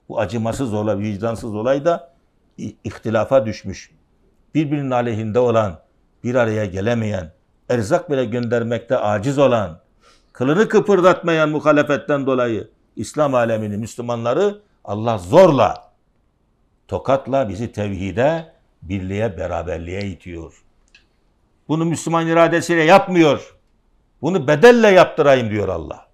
bu acımasız olay, vicdansız olay da ihtilafa düşmüş. Birbirinin aleyhinde olan, bir araya gelemeyen, erzak bile göndermekte aciz olan, kılını kıpırdatmayan muhalefetten dolayı İslam alemini, Müslümanları Allah zorla, tokatla bizi tevhide, birliğe, beraberliğe itiyor. Bunu Müslüman iradesiyle yapmıyor. Bunu bedelle yaptırayım diyor Allah.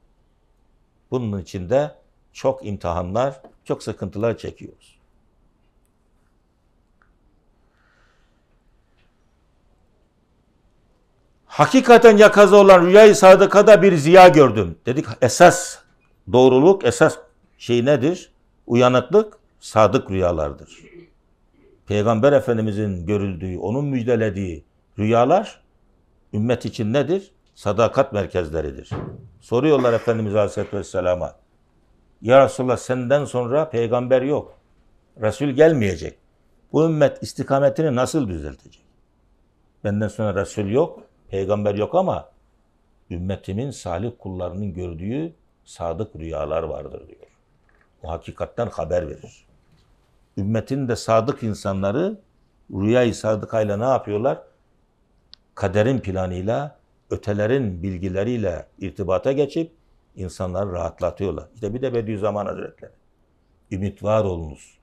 Bunun içinde çok imtihanlar, çok sıkıntılar çekiyoruz. Hakikaten yakaza olan rüyayı sadıkada bir ziya gördüm. Dedik esas doğruluk, esas şey nedir? Uyanıklık sadık rüyalardır. Peygamber Efendimizin görüldüğü, onun müjdelediği rüyalar ümmet için nedir? Sadakat merkezleridir. Soruyorlar Efendimiz Aleyhisselatü Vesselam'a. Ya Resulallah senden sonra peygamber yok. Resul gelmeyecek. Bu ümmet istikametini nasıl düzeltecek? Benden sonra Resul yok, peygamber yok ama ümmetimin salih kullarının gördüğü sadık rüyalar vardır diyor. O hakikatten haber verir. Ümmetin de sadık insanları rüyayı sadıkayla ne yapıyorlar? Kaderin planıyla, ötelerin bilgileriyle irtibata geçip insanları rahatlatıyorlar. İşte bir de Bediüzzaman Hazretleri. Ümit var olunuz.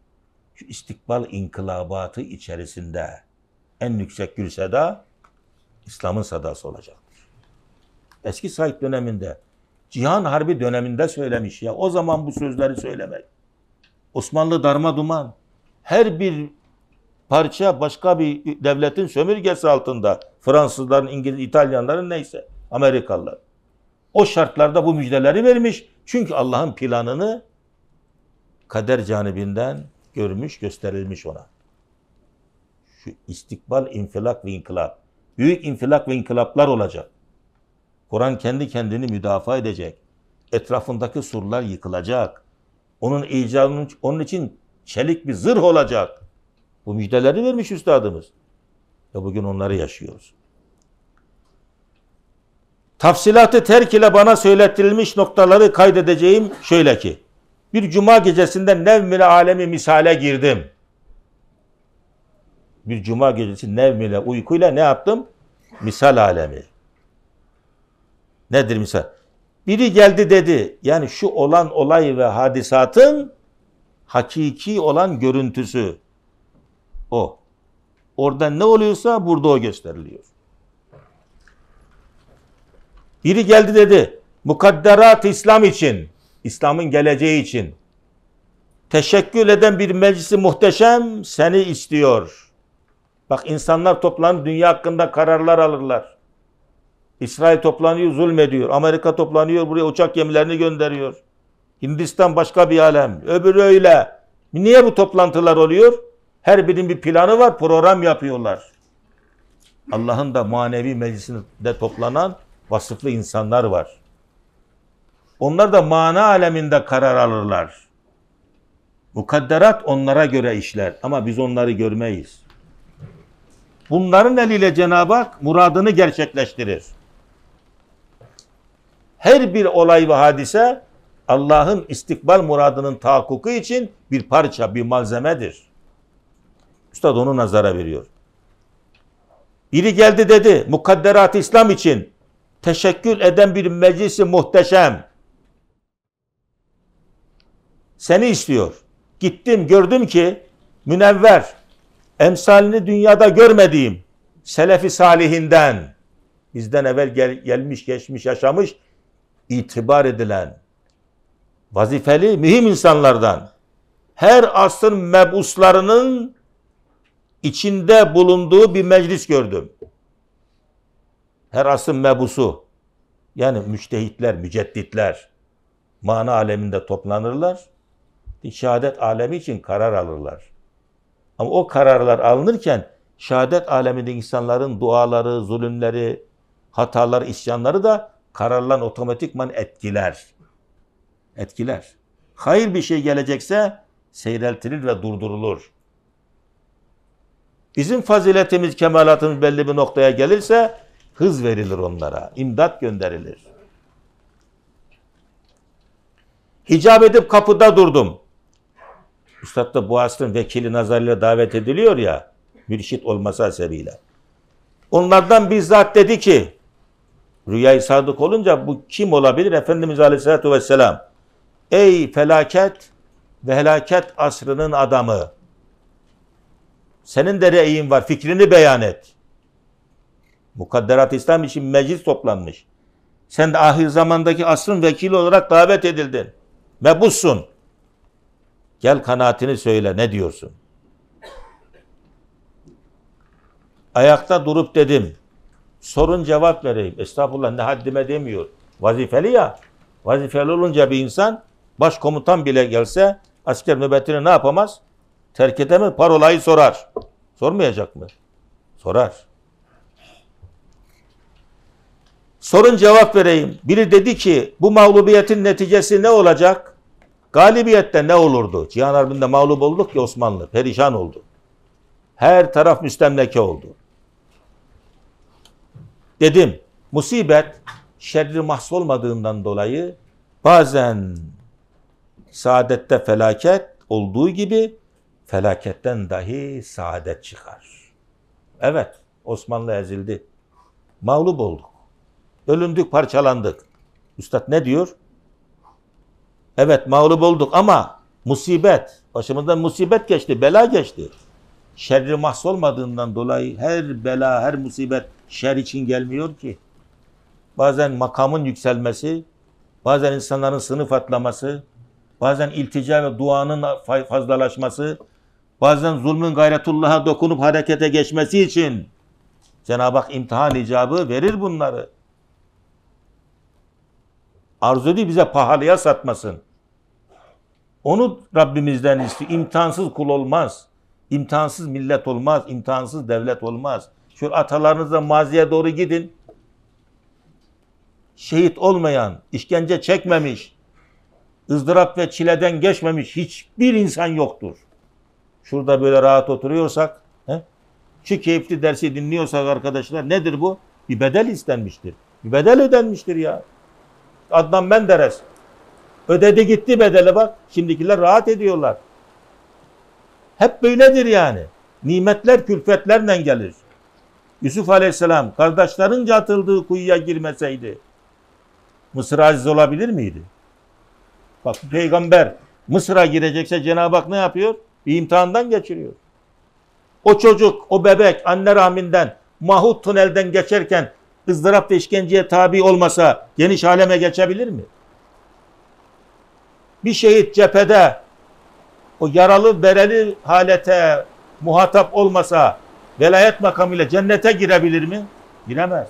Şu istikbal inkılabatı içerisinde en yüksek gül seda İslam'ın sadası olacaktır. Eski Said döneminde, Cihan Harbi döneminde söylemiş ya. O zaman bu sözleri söylemek. Osmanlı darma duman. Her bir parça başka bir devletin sömürgesi altında. Fransızların, İngiliz, İtalyanların neyse. Amerikalılar. O şartlarda bu müjdeleri vermiş. Çünkü Allah'ın planını kader canibinden görmüş, gösterilmiş ona. Şu istikbal, infilak ve inkılap. Büyük infilak ve inkılaplar olacak. Kur'an kendi kendini müdafaa edecek. Etrafındaki surlar yıkılacak. Onun icadının, onun için çelik bir zırh olacak. Bu müjdeleri vermiş üstadımız. Ve bugün onları yaşıyoruz. Tafsilatı terk ile bana söylettirilmiş noktaları kaydedeceğim şöyle ki. Bir cuma gecesinde Nevmile alemi misale girdim. Bir cuma gecesi Nevmile uykuyla ne yaptım? Misal alemi. Nedir misal? Biri geldi dedi. Yani şu olan olay ve hadisatın hakiki olan görüntüsü o. Orada ne oluyorsa burada o gösteriliyor. Biri geldi dedi. Mukadderat İslam için, İslam'ın geleceği için. Teşekkül eden bir meclisi muhteşem seni istiyor. Bak insanlar toplanıp dünya hakkında kararlar alırlar. İsrail toplanıyor zulmediyor. Amerika toplanıyor buraya uçak gemilerini gönderiyor. Hindistan başka bir alem. Öbürü öyle. Niye bu toplantılar oluyor? Her birinin bir planı var, program yapıyorlar. Allah'ın da manevi meclisinde toplanan vasıflı insanlar var. Onlar da mana aleminde karar alırlar. Mukadderat onlara göre işler ama biz onları görmeyiz. Bunların eliyle Cenab-ı Hak muradını gerçekleştirir. Her bir olay ve hadise Allah'ın istikbal muradının tahakkuku için bir parça, bir malzemedir. Üstad onu nazara veriyor. Biri geldi dedi mukadderat İslam için teşekkül eden bir meclisi muhteşem. Seni istiyor. Gittim gördüm ki münevver emsalini dünyada görmediğim selefi salihinden bizden evvel gel, gelmiş geçmiş yaşamış itibar edilen vazifeli mühim insanlardan her asrın mebuslarının içinde bulunduğu bir meclis gördüm her asrın mebusu yani müçtehitler, mücedditler mana aleminde toplanırlar. Şehadet alemi için karar alırlar. Ama o kararlar alınırken şehadet aleminde insanların duaları, zulümleri, hatalar, isyanları da kararlan otomatikman etkiler. Etkiler. Hayır bir şey gelecekse seyreltilir ve durdurulur. Bizim faziletimiz, kemalatımız belli bir noktaya gelirse hız verilir onlara, imdat gönderilir. Hicap edip kapıda durdum. Üstad da bu asrın vekili nazarıyla davet ediliyor ya, mürşit olması aseriyle. Onlardan bizzat dedi ki, rüyayı sadık olunca bu kim olabilir? Efendimiz Aleyhisselatü Vesselam. Ey felaket ve helaket asrının adamı. Senin de reyin var, fikrini beyan et. Mukadderat İslam için meclis toplanmış. Sen de ahir zamandaki asrın vekili olarak davet edildin. Mebussun. Gel kanaatini söyle ne diyorsun? Ayakta durup dedim. Sorun cevap vereyim. Estağfurullah ne haddime demiyor. Vazifeli ya. Vazifeli olunca bir insan başkomutan bile gelse asker nöbetini ne yapamaz? Terk edemez. Parolayı sorar. Sormayacak mı? Sorar. Sorun cevap vereyim. Biri dedi ki bu mağlubiyetin neticesi ne olacak? Galibiyette ne olurdu? Cihan Harbi'nde mağlup olduk ki Osmanlı perişan oldu. Her taraf müstemleke oldu. Dedim musibet şerri mahsul olmadığından dolayı bazen saadette felaket olduğu gibi felaketten dahi saadet çıkar. Evet Osmanlı ezildi. Mağlup olduk. Bölündük, parçalandık. Üstad ne diyor? Evet mağlup olduk ama musibet, başımızdan musibet geçti, bela geçti. Şerri mahs olmadığından dolayı her bela, her musibet şer için gelmiyor ki. Bazen makamın yükselmesi, bazen insanların sınıf atlaması, bazen iltica ve duanın fazlalaşması, bazen zulmün gayretullah'a dokunup harekete geçmesi için Cenab-ı Hak imtihan icabı verir bunları. Arzuyu bize pahalıya satmasın. Onu Rabbimizden iste. İmtihansız kul olmaz. İmtihansız millet olmaz. İmtihansız devlet olmaz. Şu atalarınızla maziye doğru gidin. Şehit olmayan, işkence çekmemiş, ızdırap ve çileden geçmemiş hiçbir insan yoktur. Şurada böyle rahat oturuyorsak, he? şu keyifli dersi dinliyorsak arkadaşlar nedir bu? Bir bedel istenmiştir. Bir bedel ödenmiştir ya. Adnan Menderes. Ödedi gitti bedeli bak. Şimdikiler rahat ediyorlar. Hep böyledir yani. Nimetler külfetlerle gelir. Yusuf Aleyhisselam kardeşlerince atıldığı kuyuya girmeseydi Mısır aziz olabilir miydi? Bak peygamber Mısır'a girecekse Cenab-ı Hak ne yapıyor? Bir imtihandan geçiriyor. O çocuk, o bebek anne rahminden mahut tünelden geçerken ızdırap ve işkenceye tabi olmasa geniş aleme geçebilir mi? Bir şehit cephede o yaralı bereli halete muhatap olmasa velayet makamıyla cennete girebilir mi? Giremez.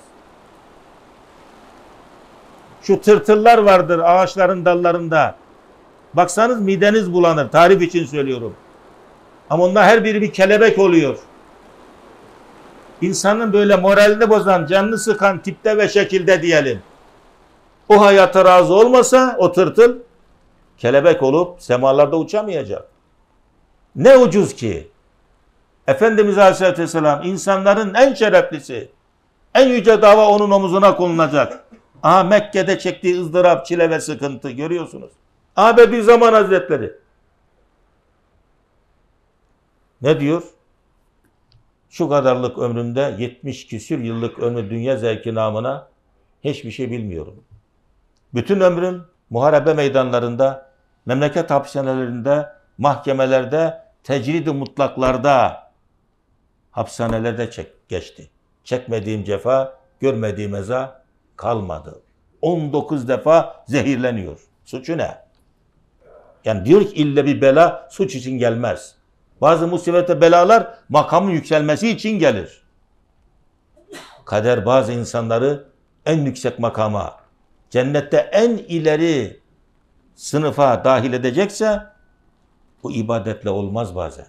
Şu tırtıllar vardır ağaçların dallarında. Baksanız mideniz bulanır. Tarif için söylüyorum. Ama onlar her biri bir kelebek oluyor insanın böyle moralini bozan, canını sıkan tipte ve şekilde diyelim. O hayata razı olmasa o tırtıl kelebek olup semalarda uçamayacak. Ne ucuz ki Efendimiz Aleyhisselatü Vesselam insanların en şereflisi, en yüce dava onun omuzuna konulacak. Aha Mekke'de çektiği ızdırap, çile ve sıkıntı görüyorsunuz. Aha zaman Hazretleri. Ne diyor? şu kadarlık ömrümde 70 küsür yıllık ömrü dünya zevki namına hiçbir şey bilmiyorum. Bütün ömrüm muharebe meydanlarında, memleket hapishanelerinde, mahkemelerde, tecridi mutlaklarda, hapishanelerde çek, geçti. Çekmediğim cefa, görmediğim eza kalmadı. 19 defa zehirleniyor. Suçu ne? Yani diyor ki illa bir bela suç için gelmez. Bazı musibet ve belalar makamın yükselmesi için gelir. Kader bazı insanları en yüksek makama, cennette en ileri sınıfa dahil edecekse bu ibadetle olmaz bazen.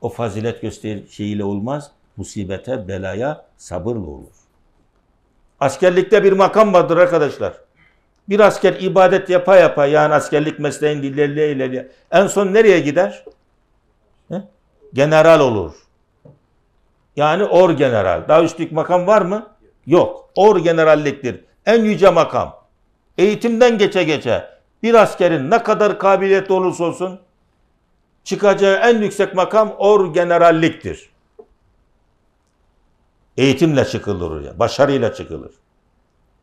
O fazilet göster şeyiyle olmaz. Musibete, belaya sabırlı olur. Askerlikte bir makam vardır arkadaşlar. Bir asker ibadet yapa yapa yani askerlik mesleğin ilerleye ilerleye en son nereye gider? He? General olur. Yani or general. Daha üstlük makam var mı? Yok. Or generalliktir. En yüce makam. Eğitimden geçe geçe bir askerin ne kadar kabiliyetli olursa olsun çıkacağı en yüksek makam or generalliktir. Eğitimle çıkılır oraya. Başarıyla çıkılır.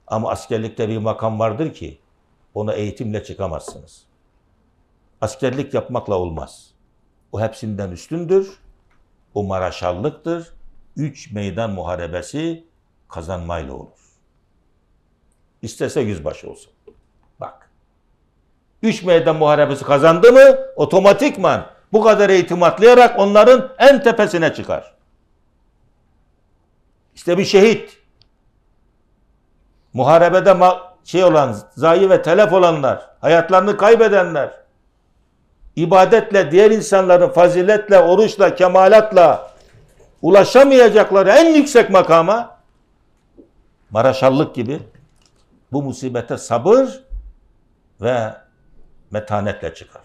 Ama askerlikte bir makam vardır ki ona eğitimle çıkamazsınız. Askerlik yapmakla olmaz. O hepsinden üstündür. O maraşallıktır. Üç meydan muharebesi kazanmayla olur. İstese yüzbaşı olsun. Bak. Üç meydan muharebesi kazandı mı otomatikman bu kadar eğitim atlayarak onların en tepesine çıkar. İşte bir şehit. Muharebede şey olan, zayi ve telef olanlar, hayatlarını kaybedenler, ibadetle, diğer insanların faziletle, oruçla, kemalatla ulaşamayacakları en yüksek makama Maraşallık gibi bu musibete sabır ve metanetle çıkar.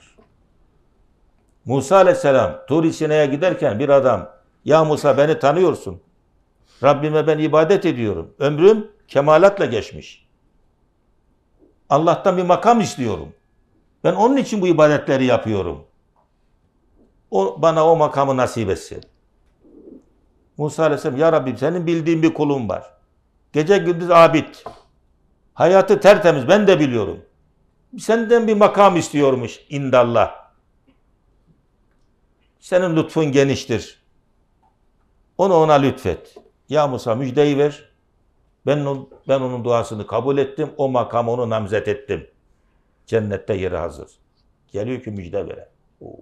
Musa aleyhisselam Tur Sina'ya giderken bir adam ya Musa beni tanıyorsun. Rabbime ben ibadet ediyorum. Ömrüm kemalatla geçmiş. Allah'tan bir makam istiyorum. Ben onun için bu ibadetleri yapıyorum. O bana o makamı nasip etsin. Musa Aleyhisselam ya Rabbim senin bildiğin bir kulun var. Gece gündüz abid. Hayatı tertemiz ben de biliyorum. Senden bir makam istiyormuş indallah. Senin lütfun geniştir. Onu ona lütfet. Ya Musa müjdeyi ver. Ben, on, ben onun duasını kabul ettim. O makam onu namzet ettim. Cennette yeri hazır. Geliyor ki müjde vere. Oo.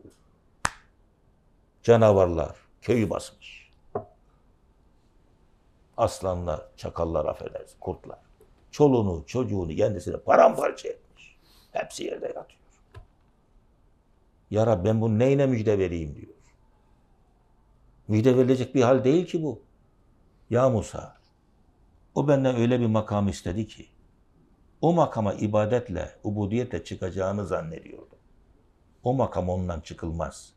Canavarlar köyü basmış. Aslanlar, çakallar affedersin, kurtlar. çolunu, çocuğunu kendisine paramparça etmiş. Hepsi yerde yatıyor. Ya Rab ben bunu neyine müjde vereyim diyor. Müjde verilecek bir hal değil ki bu. Ya Musa, o benden öyle bir makam istedi ki, o makama ibadetle, ubudiyetle çıkacağını zannediyordum. O makam ondan çıkılmaz.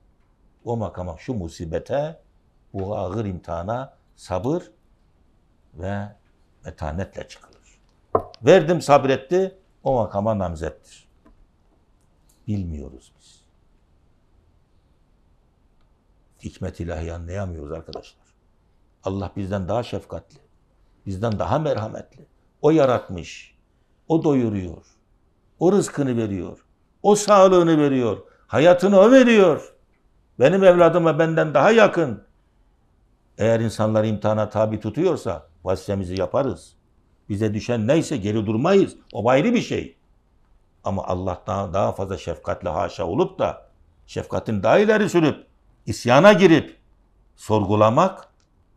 O makama, şu musibete, bu ağır imtihana sabır ve metanetle çıkılır. Verdim sabretti, o makama namzettir. Bilmiyoruz biz. Hikmet ilahi anlayamıyoruz arkadaşlar. Allah bizden daha şefkatli. Bizden daha merhametli. O yaratmış. O doyuruyor. O rızkını veriyor. O sağlığını veriyor. Hayatını o veriyor. Benim evladıma benden daha yakın. Eğer insanları imtihana tabi tutuyorsa vazifemizi yaparız. Bize düşen neyse geri durmayız. O ayrı bir şey. Ama Allah'tan daha fazla şefkatli, haşa olup da şefkatin daha ileri sürüp isyana girip sorgulamak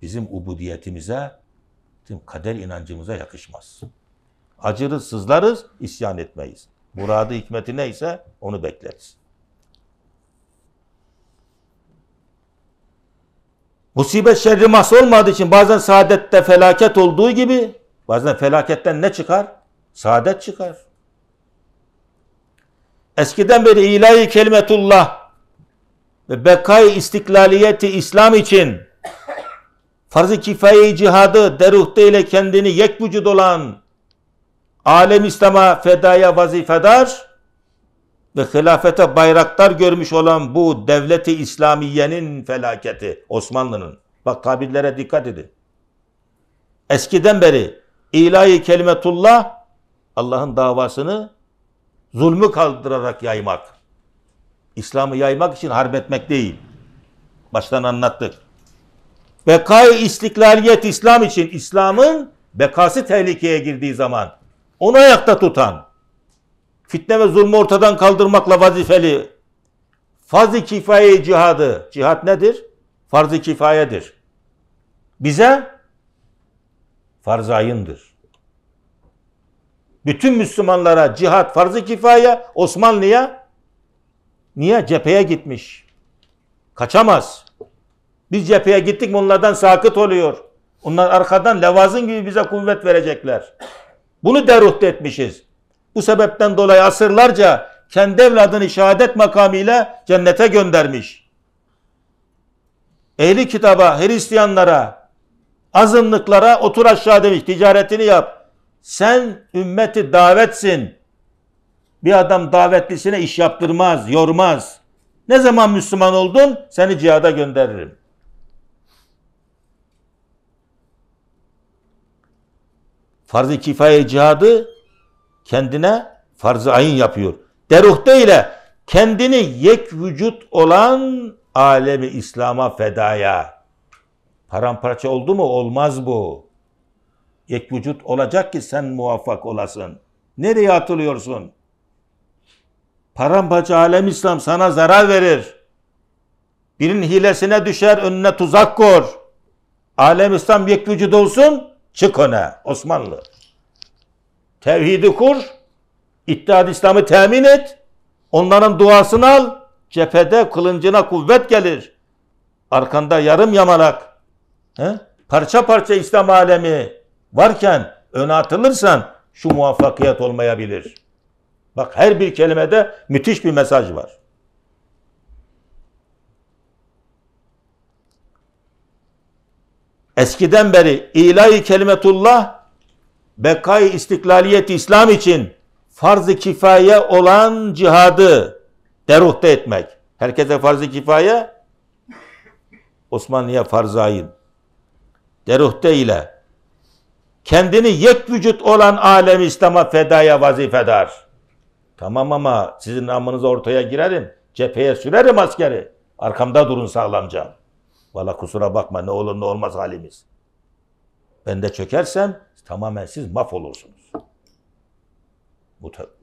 bizim ubudiyetimize, bizim kader inancımıza yakışmaz. Acırız, sızlarız, isyan etmeyiz. Muradı, hikmeti neyse onu bekleriz. Musibet şerri mahs olmadığı için bazen saadette felaket olduğu gibi bazen felaketten ne çıkar? Saadet çıkar. Eskiden beri ilahi kelimetullah ve bekay istiklaliyeti İslam için farz-ı kifayeyi cihadı deruhte ile kendini yek vücut olan alem İslam'a fedaya vazifedar ve hilafete bayraktar görmüş olan bu devleti İslamiye'nin felaketi Osmanlı'nın. Bak tabirlere dikkat edin. Eskiden beri ilahi kelimetullah Allah'ın davasını zulmü kaldırarak yaymak. İslam'ı yaymak için harbetmek değil. Baştan anlattık. Bekay istiklaliyet İslam için İslam'ın bekası tehlikeye girdiği zaman onu ayakta tutan, fitne ve zulmü ortadan kaldırmakla vazifeli farz-ı kifaye cihadı. Cihat nedir? Farz-ı kifayedir. Bize farz ayındır. Bütün Müslümanlara cihat farz-ı kifaye Osmanlı'ya niye cepheye gitmiş? Kaçamaz. Biz cepheye gittik mi onlardan sakıt oluyor. Onlar arkadan levazın gibi bize kuvvet verecekler. Bunu deruht etmişiz. Bu sebepten dolayı asırlarca kendi evladını şehadet makamıyla cennete göndermiş. Ehli kitaba, Hristiyanlara, azınlıklara otur aşağı demiş, ticaretini yap. Sen ümmeti davetsin. Bir adam davetlisine iş yaptırmaz, yormaz. Ne zaman Müslüman oldun seni cihada gönderirim. farz-ı kifaye cihadı kendine farz-ı ayın yapıyor. Deruhte ile kendini yek vücut olan alemi İslam'a fedaya. Paramparça oldu mu? Olmaz bu. Yek vücut olacak ki sen muvaffak olasın. Nereye atılıyorsun? Paramparça alem İslam sana zarar verir. Birinin hilesine düşer, önüne tuzak kor. Alem İslam yek vücut olsun, Çık öne Osmanlı. Tevhidi kur. İttihad İslam'ı temin et. Onların duasını al. Cephede kılıncına kuvvet gelir. Arkanda yarım yamalak. He? Parça parça İslam alemi varken öne atılırsan şu muvaffakiyet olmayabilir. Bak her bir kelimede müthiş bir mesaj var. eskiden beri ilahi kelimetullah bekay istiklaliyet İslam için farz-ı kifaye olan cihadı deruhte etmek. Herkese farz-ı kifaye Osmanlı'ya farz ayın. Deruhte ile kendini yek vücut olan alem İslam'a fedaya vazifedar. Tamam ama sizin namınızı ortaya girerim. Cepheye sürerim askeri. Arkamda durun sağlamca. Valla kusura bakma ne olur ne olmaz halimiz. Ben de çökersem tamamen siz mahvolursunuz.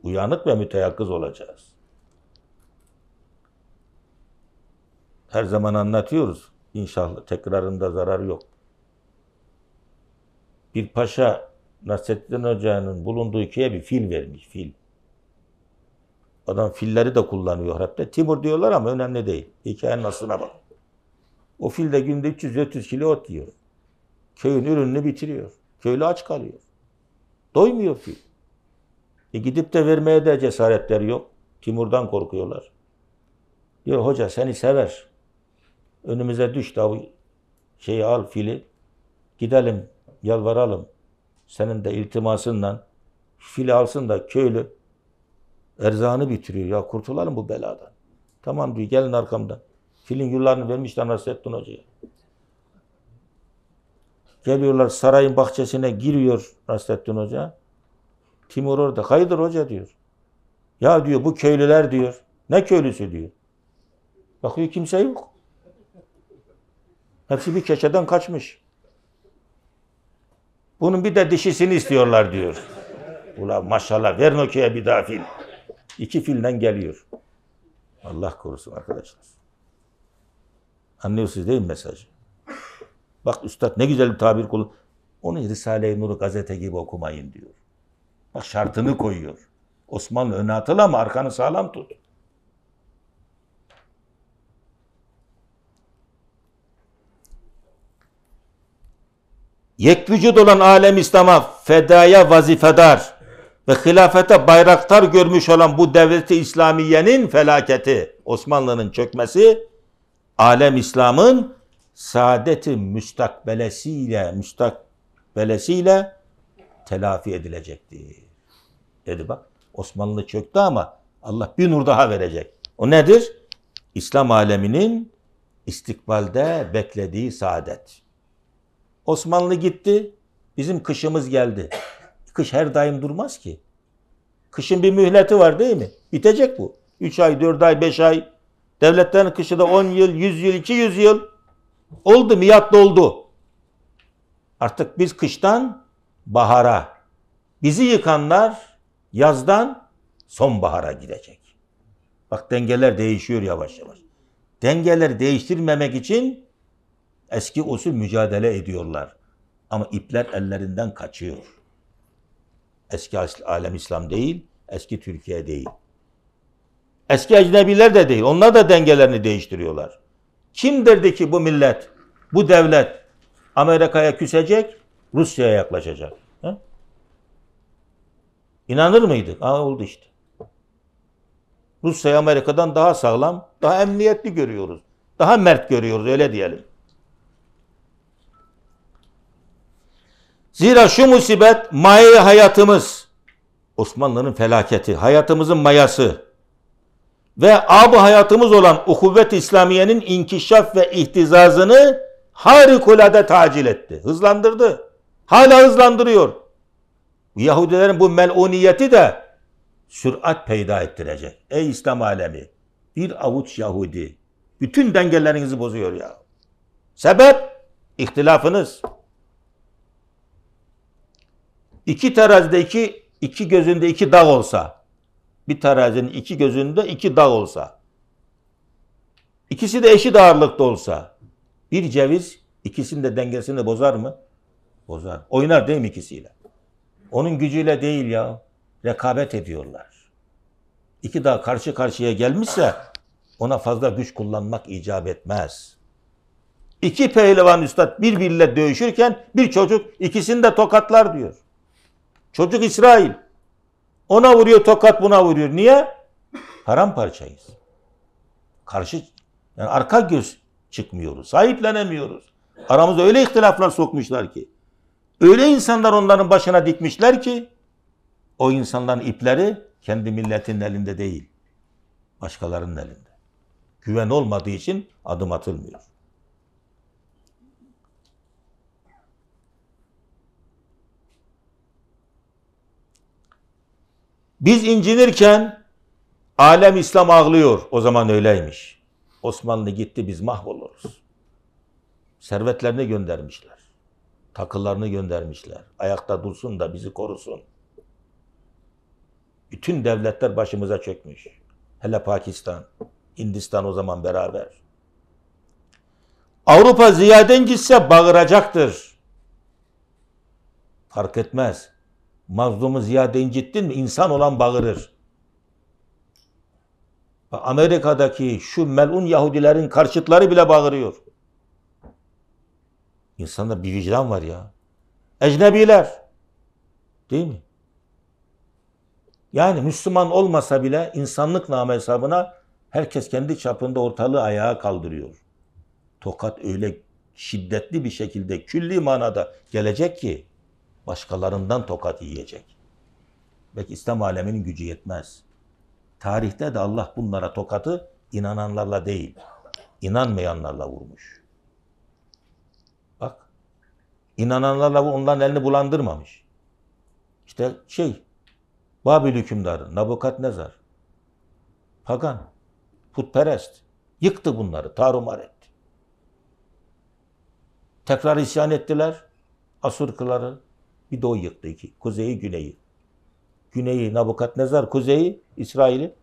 Uyanık ve müteyakkız olacağız. Her zaman anlatıyoruz. İnşallah tekrarında zararı yok. Bir paşa Nasreddin Hoca'nın bulunduğu köye bir fil vermiş. Fil. Adam filleri de kullanıyor harapte. Timur diyorlar ama önemli değil. Hikayenin aslına bak. O fil de günde 300-400 kilo ot yiyor. Köyün ürününü bitiriyor. Köylü aç kalıyor. Doymuyor fil. E gidip de vermeye de cesaretleri yok. Timur'dan korkuyorlar. Diyor hoca seni sever. Önümüze düş da şeyi al fili. Gidelim, yalvaralım. Senin de iltimasınla fili alsın da köylü erzağını bitiriyor. Ya kurtulalım bu beladan. Tamam diyor gelin arkamdan. Filin yıllarını vermişler Nasrettin Hoca'ya. Geliyorlar sarayın bahçesine giriyor Nasrettin Hoca. Timur orada. Hayırdır hoca diyor. Ya diyor bu köylüler diyor. Ne köylüsü diyor. Bakıyor kimse yok. Hepsi bir keçeden kaçmış. Bunun bir de dişisini istiyorlar diyor. Ula maşallah verin o bir daha fil. İki filden geliyor. Allah korusun arkadaşlar. Anlıyorsunuz değil mi mesajı? Bak üstad ne güzel bir tabir kullan. Onu Risale-i Nur'u gazete gibi okumayın diyor. Bak şartını koyuyor. Osmanlı öne atıl ama arkanı sağlam tut. Yek vücut olan alem İslam'a fedaya vazifedar ve hilafete bayraktar görmüş olan bu devleti İslamiye'nin felaketi, Osmanlı'nın çökmesi alem İslam'ın saadeti müstakbelesiyle müstakbelesiyle telafi edilecekti. Dedi bak Osmanlı çöktü ama Allah bir nur daha verecek. O nedir? İslam aleminin istikbalde beklediği saadet. Osmanlı gitti, bizim kışımız geldi. Kış her daim durmaz ki. Kışın bir mühleti var değil mi? Bitecek bu. 3 ay, 4 ay, 5 ay Devletten kışıda 10 yıl, 100 yıl, 200 yıl oldu, miyat doldu. Artık biz kıştan bahara, bizi yıkanlar yazdan sonbahara gidecek. Bak dengeler değişiyor yavaş yavaş. Dengeleri değiştirmemek için eski usul mücadele ediyorlar. Ama ipler ellerinden kaçıyor. Eski alem İslam değil, eski Türkiye değil. Eski ecnebiler de değil. Onlar da dengelerini değiştiriyorlar. Kim derdi ki bu millet, bu devlet Amerika'ya küsecek, Rusya'ya yaklaşacak? He? İnanır mıydık? Ha, oldu işte. Rusya'yı Amerika'dan daha sağlam, daha emniyetli görüyoruz. Daha mert görüyoruz öyle diyelim. Zira şu musibet Maya hayatımız. Osmanlı'nın felaketi, hayatımızın mayası ve ab hayatımız olan uhuvvet İslamiye'nin inkişaf ve ihtizazını harikulade tacil etti. Hızlandırdı. Hala hızlandırıyor. Yahudilerin bu meluniyeti de sürat peyda ettirecek. Ey İslam alemi! Bir avuç Yahudi bütün dengelerinizi bozuyor ya. Sebep ihtilafınız. İki terazide iki, iki gözünde iki dağ olsa bir terazinin iki gözünde iki dağ olsa, ikisi de eşit ağırlıkta olsa, bir ceviz ikisinin de dengesini bozar mı? Bozar. Oynar değil mi ikisiyle? Onun gücüyle değil ya. Rekabet ediyorlar. İki dağ karşı karşıya gelmişse ona fazla güç kullanmak icap etmez. İki pehlivan üstad birbiriyle dövüşürken bir çocuk ikisini de tokatlar diyor. Çocuk İsrail. Ona vuruyor tokat buna vuruyor. Niye? Paramparçayız. Karşı yani arka göz çıkmıyoruz. Sahiplenemiyoruz. Aramızda öyle ihtilaflar sokmuşlar ki. Öyle insanlar onların başına dikmişler ki o insanların ipleri kendi milletin elinde değil. Başkalarının elinde. Güven olmadığı için adım atılmıyor. Biz incinirken alem İslam ağlıyor. O zaman öyleymiş. Osmanlı gitti biz mahvoluruz. Servetlerini göndermişler. takıllarını göndermişler. Ayakta dursun da bizi korusun. Bütün devletler başımıza çökmüş. Hele Pakistan, Hindistan o zaman beraber. Avrupa ziyaden gitse bağıracaktır. Fark etmez. Mazlumu ziyade incittin mi insan olan bağırır. Amerika'daki şu melun Yahudilerin karşıtları bile bağırıyor. İnsanda bir vicdan var ya. Ecnebiler. Değil mi? Yani Müslüman olmasa bile insanlık namı hesabına herkes kendi çapında ortalığı ayağa kaldırıyor. Tokat öyle şiddetli bir şekilde külli manada gelecek ki Başkalarından tokat yiyecek. Belki İslam aleminin gücü yetmez. Tarihte de Allah bunlara tokatı inananlarla değil, inanmayanlarla vurmuş. Bak, inananlarla onların elini bulandırmamış. İşte şey, Babil hükümdarı, Nabukadnezar, pagan, putperest, yıktı bunları, tarumar etti. Tekrar isyan ettiler, Asur bir doğu yıktı iki. Kuzeyi, güneyi. Güneyi Nabukadnezar, kuzeyi İsrail'i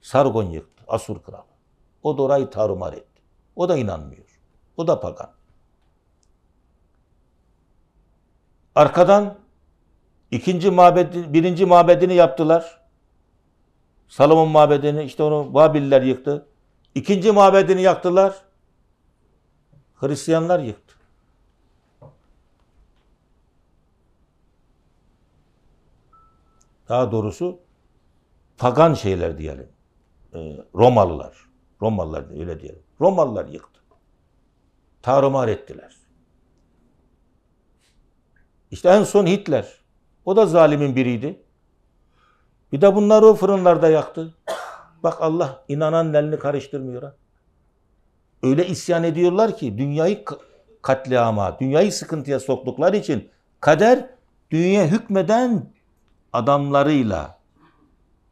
Sargon yıktı. Asur kralı. O da orayı tarumar etti. O da inanmıyor. O da pagan. Arkadan ikinci mabedi, birinci mabedini yaptılar. Salomon mabedini işte onu Babiller yıktı. İkinci mabedini yaktılar. Hristiyanlar yıktı. Daha doğrusu pagan şeyler diyelim. E, Romalılar. Romalılar öyle diyelim. Romalılar yıktı. Tarumar ettiler. İşte en son Hitler. O da zalimin biriydi. Bir de bunları o fırınlarda yaktı. Bak Allah inanan elini karıştırmıyor. Ha. Öyle isyan ediyorlar ki dünyayı katliama, dünyayı sıkıntıya soktukları için kader dünya hükmeden adamlarıyla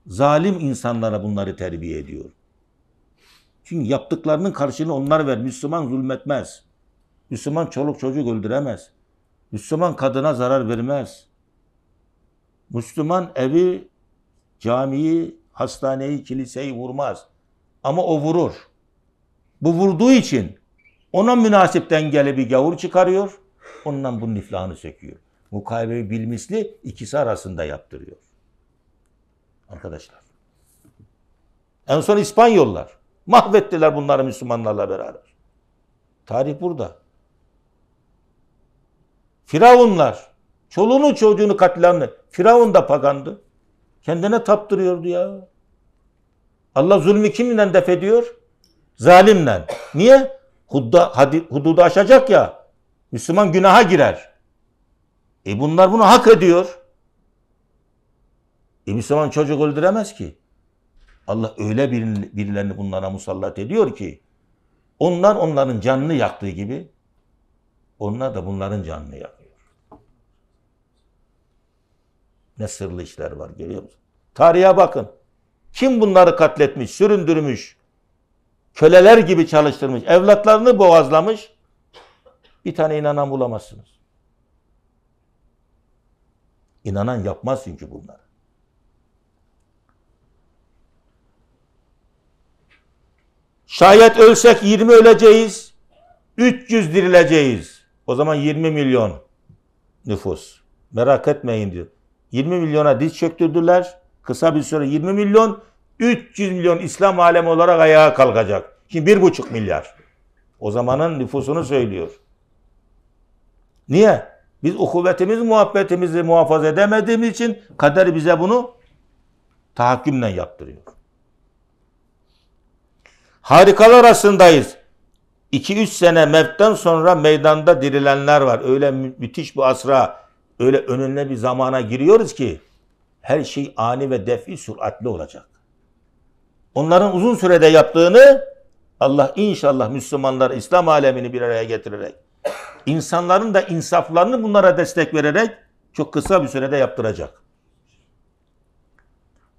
zalim insanlara bunları terbiye ediyor. Çünkü yaptıklarının karşılığını onlar ver. Müslüman zulmetmez. Müslüman çoluk çocuk öldüremez. Müslüman kadına zarar vermez. Müslüman evi, camiyi, hastaneyi, kiliseyi vurmaz. Ama o vurur. Bu vurduğu için ona münasip gele bir gavur çıkarıyor. Ondan bunun iflahını söküyor mukayebeyi bilmişli ikisi arasında yaptırıyor. Arkadaşlar. En son İspanyollar. Mahvettiler bunları Müslümanlarla beraber. Tarih burada. Firavunlar. Çoluğunu çocuğunu katliamlı. Firavun da pagandı. Kendine taptırıyordu ya. Allah zulmü kimle def ediyor? Zalimle. Niye? Hudda, hadi, hududu aşacak ya. Müslüman günaha girer. E bunlar bunu hak ediyor. E Müslüman çocuk öldüremez ki. Allah öyle birilerini bunlara musallat ediyor ki onlar onların canını yaktığı gibi onlar da bunların canını yakıyor. Ne sırlı işler var görüyor musun? Tarihe bakın. Kim bunları katletmiş, süründürmüş, köleler gibi çalıştırmış, evlatlarını boğazlamış bir tane inanan bulamazsınız. İnanan yapmaz çünkü bunları. Şayet ölsek 20 öleceğiz, 300 dirileceğiz. O zaman 20 milyon nüfus. Merak etmeyin diyor. 20 milyona diz çöktürdüler. Kısa bir süre 20 milyon, 300 milyon İslam alemi olarak ayağa kalkacak. Şimdi 1,5 milyar. O zamanın nüfusunu söylüyor. Niye? Biz ukubetimiz, muhabbetimizi muhafaza edemediğimiz için kader bize bunu tahakkümle yaptırıyor. Harikalar arasındayız. 2-3 sene mevkten sonra meydanda dirilenler var. Öyle mü müthiş bu asra, öyle önüne bir zamana giriyoruz ki her şey ani ve defi süratli olacak. Onların uzun sürede yaptığını Allah inşallah Müslümanlar İslam alemini bir araya getirerek insanların da insaflarını bunlara destek vererek çok kısa bir sürede yaptıracak.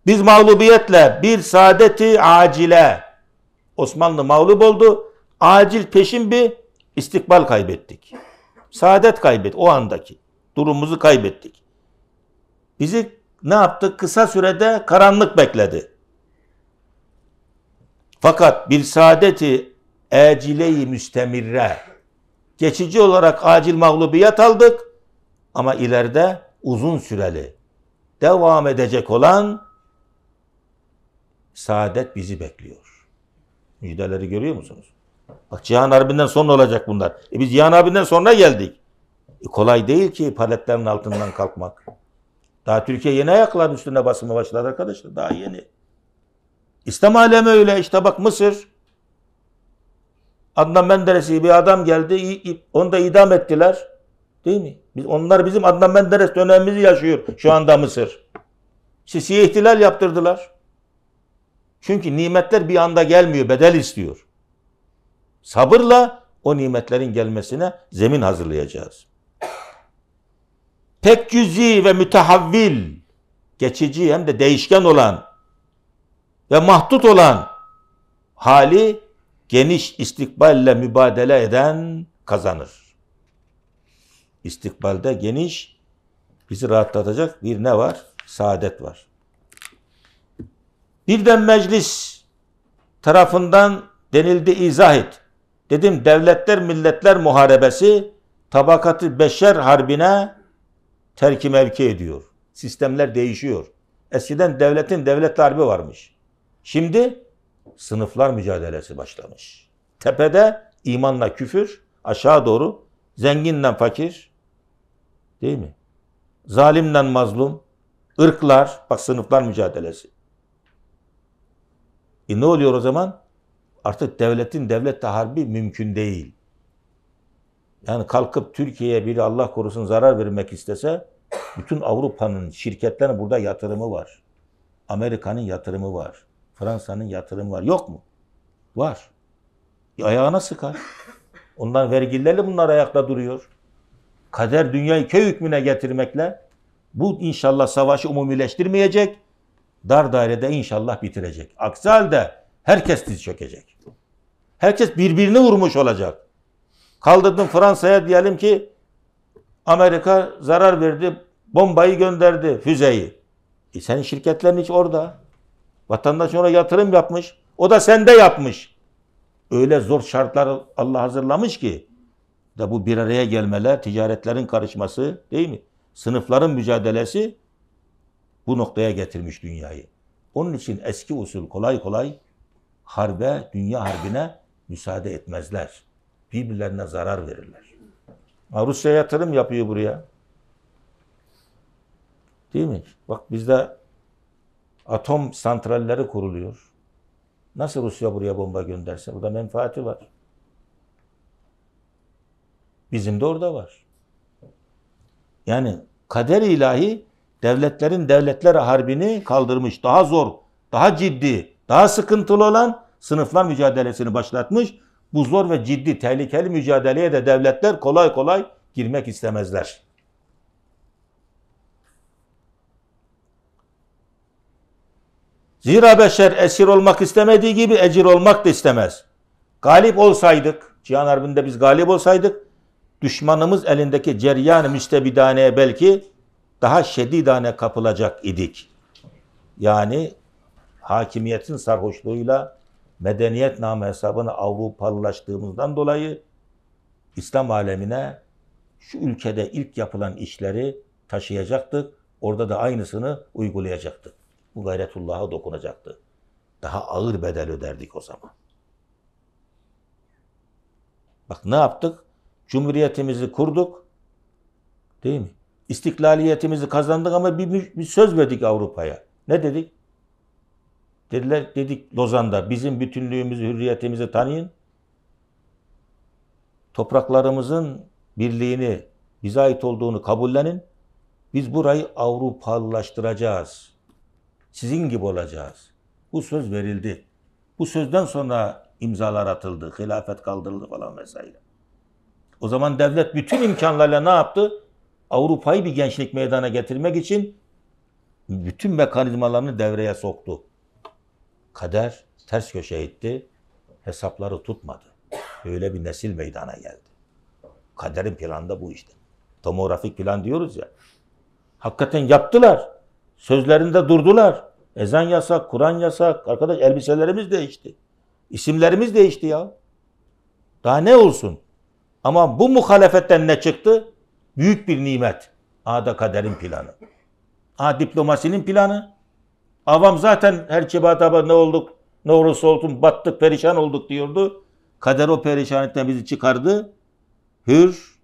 Biz mağlubiyetle bir saadeti acile Osmanlı mağlup oldu. Acil peşin bir istikbal kaybettik. Saadet kaybet o andaki durumumuzu kaybettik. Bizi ne yaptı? Kısa sürede karanlık bekledi. Fakat bir saadeti acileyi müstemirre geçici olarak acil mağlubiyet aldık ama ileride uzun süreli devam edecek olan saadet bizi bekliyor. Müjdeleri görüyor musunuz? Bak Cihan Harbi'nden sonra olacak bunlar. E biz Cihan Harbi'nden sonra geldik. E kolay değil ki paletlerin altından kalkmak. Daha Türkiye yeni ayakların üstüne basma başladı arkadaşlar. Daha yeni. İslam alemi öyle. işte bak Mısır, Adnan Menderes'i bir adam geldi. Onu da idam ettiler. Değil mi? Biz, onlar bizim Adnan Menderes dönemimizi yaşıyor şu anda Mısır. Sisi'ye ihtilal yaptırdılar. Çünkü nimetler bir anda gelmiyor. Bedel istiyor. Sabırla o nimetlerin gelmesine zemin hazırlayacağız. Tek cüzi ve mütehavvil, geçici hem de değişken olan ve mahdut olan hali geniş istikballe mübadele eden kazanır. İstikbalde geniş bizi rahatlatacak bir ne var? Saadet var. Birden meclis tarafından denildi izah et. Dedim devletler milletler muharebesi tabakatı beşer harbine terki mevki ediyor. Sistemler değişiyor. Eskiden devletin devlet harbi varmış. Şimdi sınıflar mücadelesi başlamış. Tepede imanla küfür, aşağı doğru zenginden fakir, değil mi? Zalimden mazlum, ırklar, bak sınıflar mücadelesi. E ne oluyor o zaman? Artık devletin devlette harbi mümkün değil. Yani kalkıp Türkiye'ye biri Allah korusun zarar vermek istese bütün Avrupa'nın şirketlerin burada yatırımı var. Amerika'nın yatırımı var. Fransa'nın yatırım var. Yok mu? Var. E ayağına sıkar. Ondan vergilerle bunlar ayakta duruyor. Kader dünyayı köy hükmüne getirmekle bu inşallah savaşı umumileştirmeyecek. Dar dairede inşallah bitirecek. Aksi halde herkes diz çökecek. Herkes birbirini vurmuş olacak. Kaldırdın Fransa'ya diyelim ki Amerika zarar verdi, bombayı gönderdi, füzeyi. E senin şirketlerin hiç orada. Vatandaş ona yatırım yapmış. O da sende yapmış. Öyle zor şartlar Allah hazırlamış ki da bu bir araya gelmeler, ticaretlerin karışması değil mi? Sınıfların mücadelesi bu noktaya getirmiş dünyayı. Onun için eski usul kolay kolay harbe, dünya harbine müsaade etmezler. Birbirlerine zarar verirler. Ha, Rusya yatırım yapıyor buraya. Değil mi? Bak bizde Atom santralleri kuruluyor. Nasıl Rusya buraya bomba gönderse? Burada menfaati var. Bizim de orada var. Yani kader ilahi devletlerin devletlere harbini kaldırmış. Daha zor, daha ciddi, daha sıkıntılı olan sınıflar mücadelesini başlatmış. Bu zor ve ciddi, tehlikeli mücadeleye de devletler kolay kolay girmek istemezler. Zira beşer esir olmak istemediği gibi ecir olmak da istemez. Galip olsaydık, Cihan Harbi'nde biz galip olsaydık, düşmanımız elindeki ceryan-ı müstebidaneye belki daha şedidane kapılacak idik. Yani hakimiyetin sarhoşluğuyla medeniyet namı hesabını Avrupalılaştığımızdan dolayı İslam alemine şu ülkede ilk yapılan işleri taşıyacaktık. Orada da aynısını uygulayacaktık bu gayretullah'a dokunacaktı. Daha ağır bedel öderdik o zaman. Bak ne yaptık? Cumhuriyetimizi kurduk. Değil mi? İstiklaliyetimizi kazandık ama bir, bir söz verdik Avrupa'ya. Ne dedik? Dediler dedik Lozan'da bizim bütünlüğümüzü, hürriyetimizi tanıyın. Topraklarımızın birliğini, bize ait olduğunu kabullenin. Biz burayı Avrupalılaştıracağız sizin gibi olacağız. Bu söz verildi. Bu sözden sonra imzalar atıldı, hilafet kaldırıldı falan vesaire. O zaman devlet bütün imkanlarla ne yaptı? Avrupa'yı bir gençlik meydana getirmek için bütün mekanizmalarını devreye soktu. Kader ters köşe etti, Hesapları tutmadı. Öyle bir nesil meydana geldi. Kaderin planı da bu işte. Tomografik plan diyoruz ya. Hakikaten yaptılar. Sözlerinde durdular. Ezan yasak, Kur'an yasak. Arkadaş elbiselerimiz değişti. İsimlerimiz değişti ya. Daha ne olsun? Ama bu muhalefetten ne çıktı? Büyük bir nimet. Ada kaderin planı. A diplomasinin planı. Avam zaten her çibataba ne olduk, ne olursa olsun battık, perişan olduk diyordu. Kader o perişanlıktan bizi çıkardı. Hür,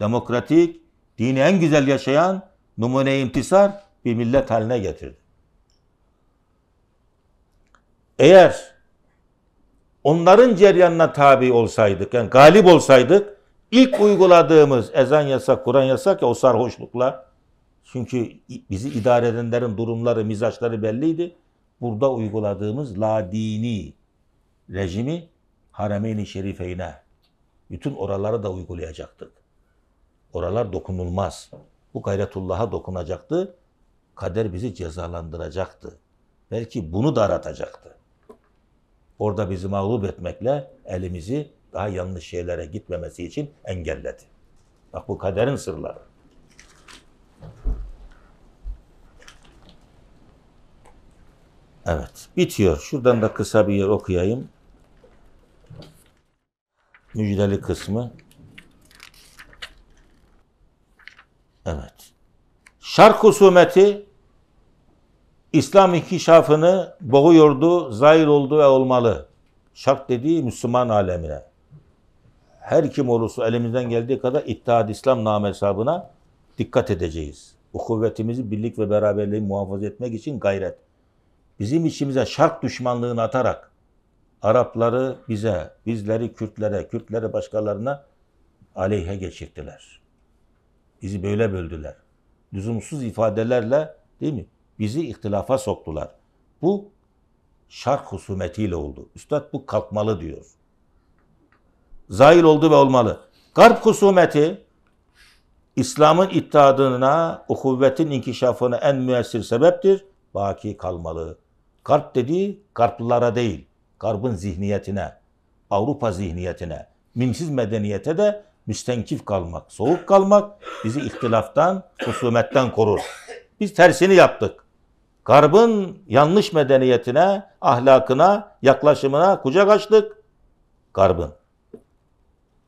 demokratik, dini en güzel yaşayan numune imtisar bir millet haline getirdi eğer onların ceryanına tabi olsaydık, yani galip olsaydık, ilk uyguladığımız ezan yasak, Kur'an yasak ya o sarhoşlukla. Çünkü bizi idare edenlerin durumları, mizaçları belliydi. Burada uyguladığımız la dini rejimi Harameyn-i Şerifeyne. Bütün oralara da uygulayacaktık. Oralar dokunulmaz. Bu gayretullah'a dokunacaktı. Kader bizi cezalandıracaktı. Belki bunu da aratacaktı orada bizi mağlup etmekle elimizi daha yanlış şeylere gitmemesi için engelledi. Bak bu kaderin sırları. Evet, bitiyor. Şuradan da kısa bir yer okuyayım. Müjdeli kısmı. Evet. Şark husumeti İslam inkişafını boğuyordu, zahir oldu ve olmalı. Şart dediği Müslüman alemine. Her kim olursa elimizden geldiği kadar İttihad İslam nam hesabına dikkat edeceğiz. Bu kuvvetimizi birlik ve beraberliği muhafaza etmek için gayret. Bizim içimize şark düşmanlığını atarak Arapları bize, bizleri Kürtlere, Kürtleri başkalarına aleyhe geçirdiler. Bizi böyle böldüler. Lüzumsuz ifadelerle değil mi? bizi ihtilafa soktular. Bu şark husumetiyle oldu. Üstad bu kalkmalı diyor. Zail oldu ve olmalı. Garp husumeti İslam'ın ittihadına, o kuvvetin inkişafına en müessir sebeptir. Baki kalmalı. Garp dediği garplılara değil, garbın zihniyetine, Avrupa zihniyetine, minsiz medeniyete de müstenkif kalmak, soğuk kalmak bizi ihtilaftan, husumetten korur. Biz tersini yaptık. Garbın yanlış medeniyetine, ahlakına, yaklaşımına kucak açtık. Garbın.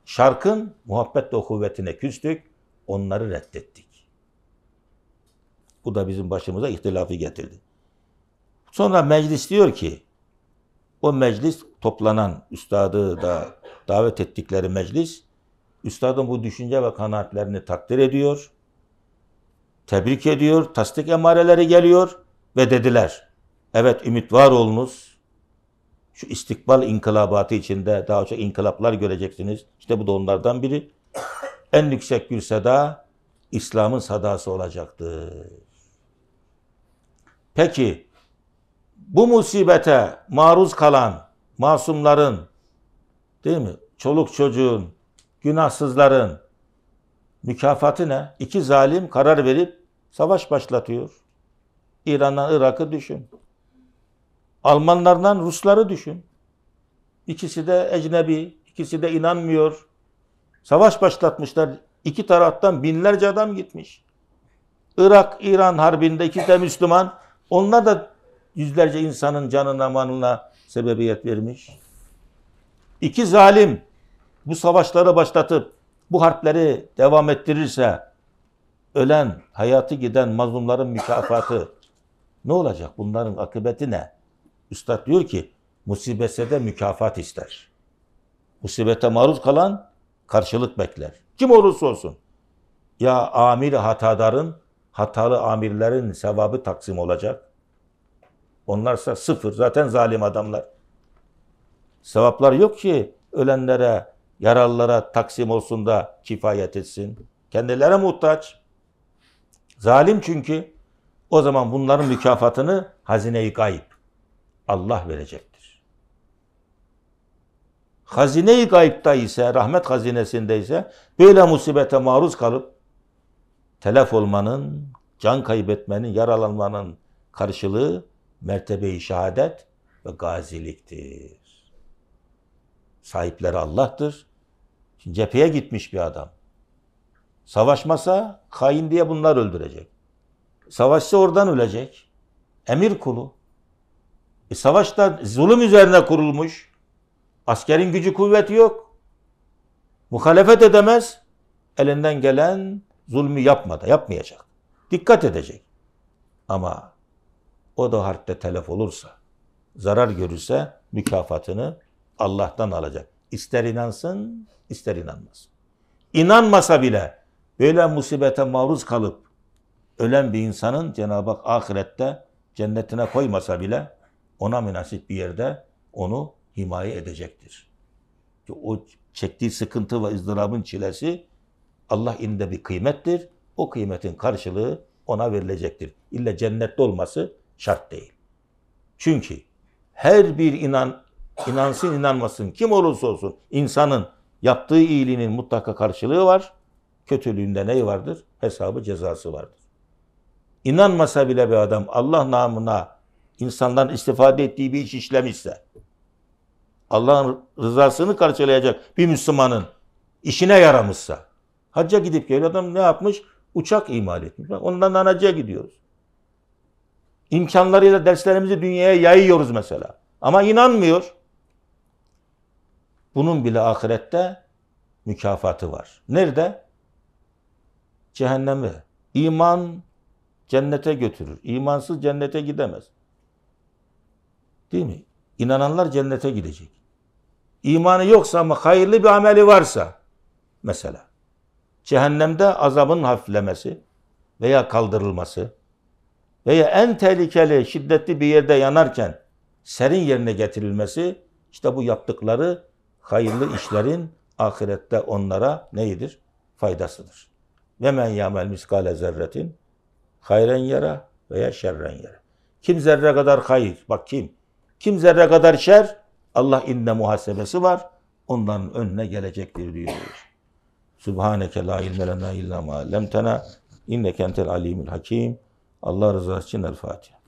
Şarkın muhabbet ve kuvvetine küstük. Onları reddettik. Bu da bizim başımıza ihtilafı getirdi. Sonra meclis diyor ki, o meclis toplanan üstadı da davet ettikleri meclis, üstadın bu düşünce ve kanaatlerini takdir ediyor, tebrik ediyor, tasdik emareleri geliyor ve dediler. Evet ümit var olunuz. Şu istikbal inkılabatı içinde daha çok inkılaplar göreceksiniz. İşte bu da onlardan biri. En yüksek bir seda İslam'ın sadası olacaktı. Peki bu musibete maruz kalan masumların değil mi? Çoluk çocuğun, günahsızların mükafatı ne? İki zalim karar verip savaş başlatıyor. İran'dan Irak'ı düşün. Almanlardan Rusları düşün. İkisi de ecnebi, ikisi de inanmıyor. Savaş başlatmışlar. İki taraftan binlerce adam gitmiş. Irak-İran harbinde iki de Müslüman. Onlar da yüzlerce insanın canına manına sebebiyet vermiş. İki zalim bu savaşları başlatıp bu harpleri devam ettirirse ölen, hayatı giden mazlumların mükafatı ne olacak? Bunların akıbeti ne? Üstad diyor ki musibetse de mükafat ister. Musibete maruz kalan karşılık bekler. Kim olursa olsun. Ya amir hatadarın, hatalı amirlerin sevabı taksim olacak. Onlarsa sıfır. Zaten zalim adamlar. Sevaplar yok ki ölenlere, yaralılara taksim olsun da kifayet etsin. Kendilerine muhtaç. Zalim çünkü. O zaman bunların mükafatını hazine-i gayb Allah verecektir. Hazine-i gaybda ise, rahmet hazinesinde ise böyle musibete maruz kalıp telef olmanın, can kaybetmenin, yaralanmanın karşılığı mertebe-i şehadet ve gaziliktir. Sahipleri Allah'tır. Şimdi cepheye gitmiş bir adam. Savaşmasa kayın diye bunlar öldürecek. Savaşsa oradan ölecek. Emir kulu. E savaş zulüm üzerine kurulmuş. Askerin gücü kuvveti yok. Muhalefet edemez. Elinden gelen zulmü yapmadı, yapmayacak. Dikkat edecek. Ama o da harpte telef olursa, zarar görürse mükafatını Allah'tan alacak. İster inansın, ister inanmasın. İnanmasa bile böyle musibete maruz kalıp ölen bir insanın Cenab-ı Hak ahirette cennetine koymasa bile ona münasip bir yerde onu himaye edecektir. O çektiği sıkıntı ve ızdırabın çilesi Allah indinde bir kıymettir. O kıymetin karşılığı ona verilecektir. İlla cennette olması şart değil. Çünkü her bir inan inansın inanmasın kim olursa olsun insanın yaptığı iyiliğinin mutlaka karşılığı var. Kötülüğünde neyi vardır? Hesabı cezası vardır inanmasa bile bir adam Allah namına insandan istifade ettiği bir iş işlemişse Allah'ın rızasını karşılayacak bir Müslümanın işine yaramışsa hacca gidip geliyor adam ne yapmış? Uçak imal etmiş. Ondan hacca gidiyoruz. İmkanlarıyla derslerimizi dünyaya yayıyoruz mesela. Ama inanmıyor. Bunun bile ahirette mükafatı var. Nerede? Cehenneme. İman cennete götürür. İmansız cennete gidemez. Değil mi? İnananlar cennete gidecek. İmanı yoksa ama hayırlı bir ameli varsa mesela cehennemde azabın hafiflemesi veya kaldırılması veya en tehlikeli, şiddetli bir yerde yanarken serin yerine getirilmesi işte bu yaptıkları hayırlı işlerin ahirette onlara neyidir? Faydasıdır. Ve men yamel miskale zerretin Hayren yara veya şerren yara. Kim zerre kadar hayır, bak kim. Kim zerre kadar şer, Allah inne muhasebesi var. Ondan önüne gelecektir diyor. Subhaneke la ilme lena illa ma lemtena inneke entel alimul hakim. Allah rızası için El Fatiha.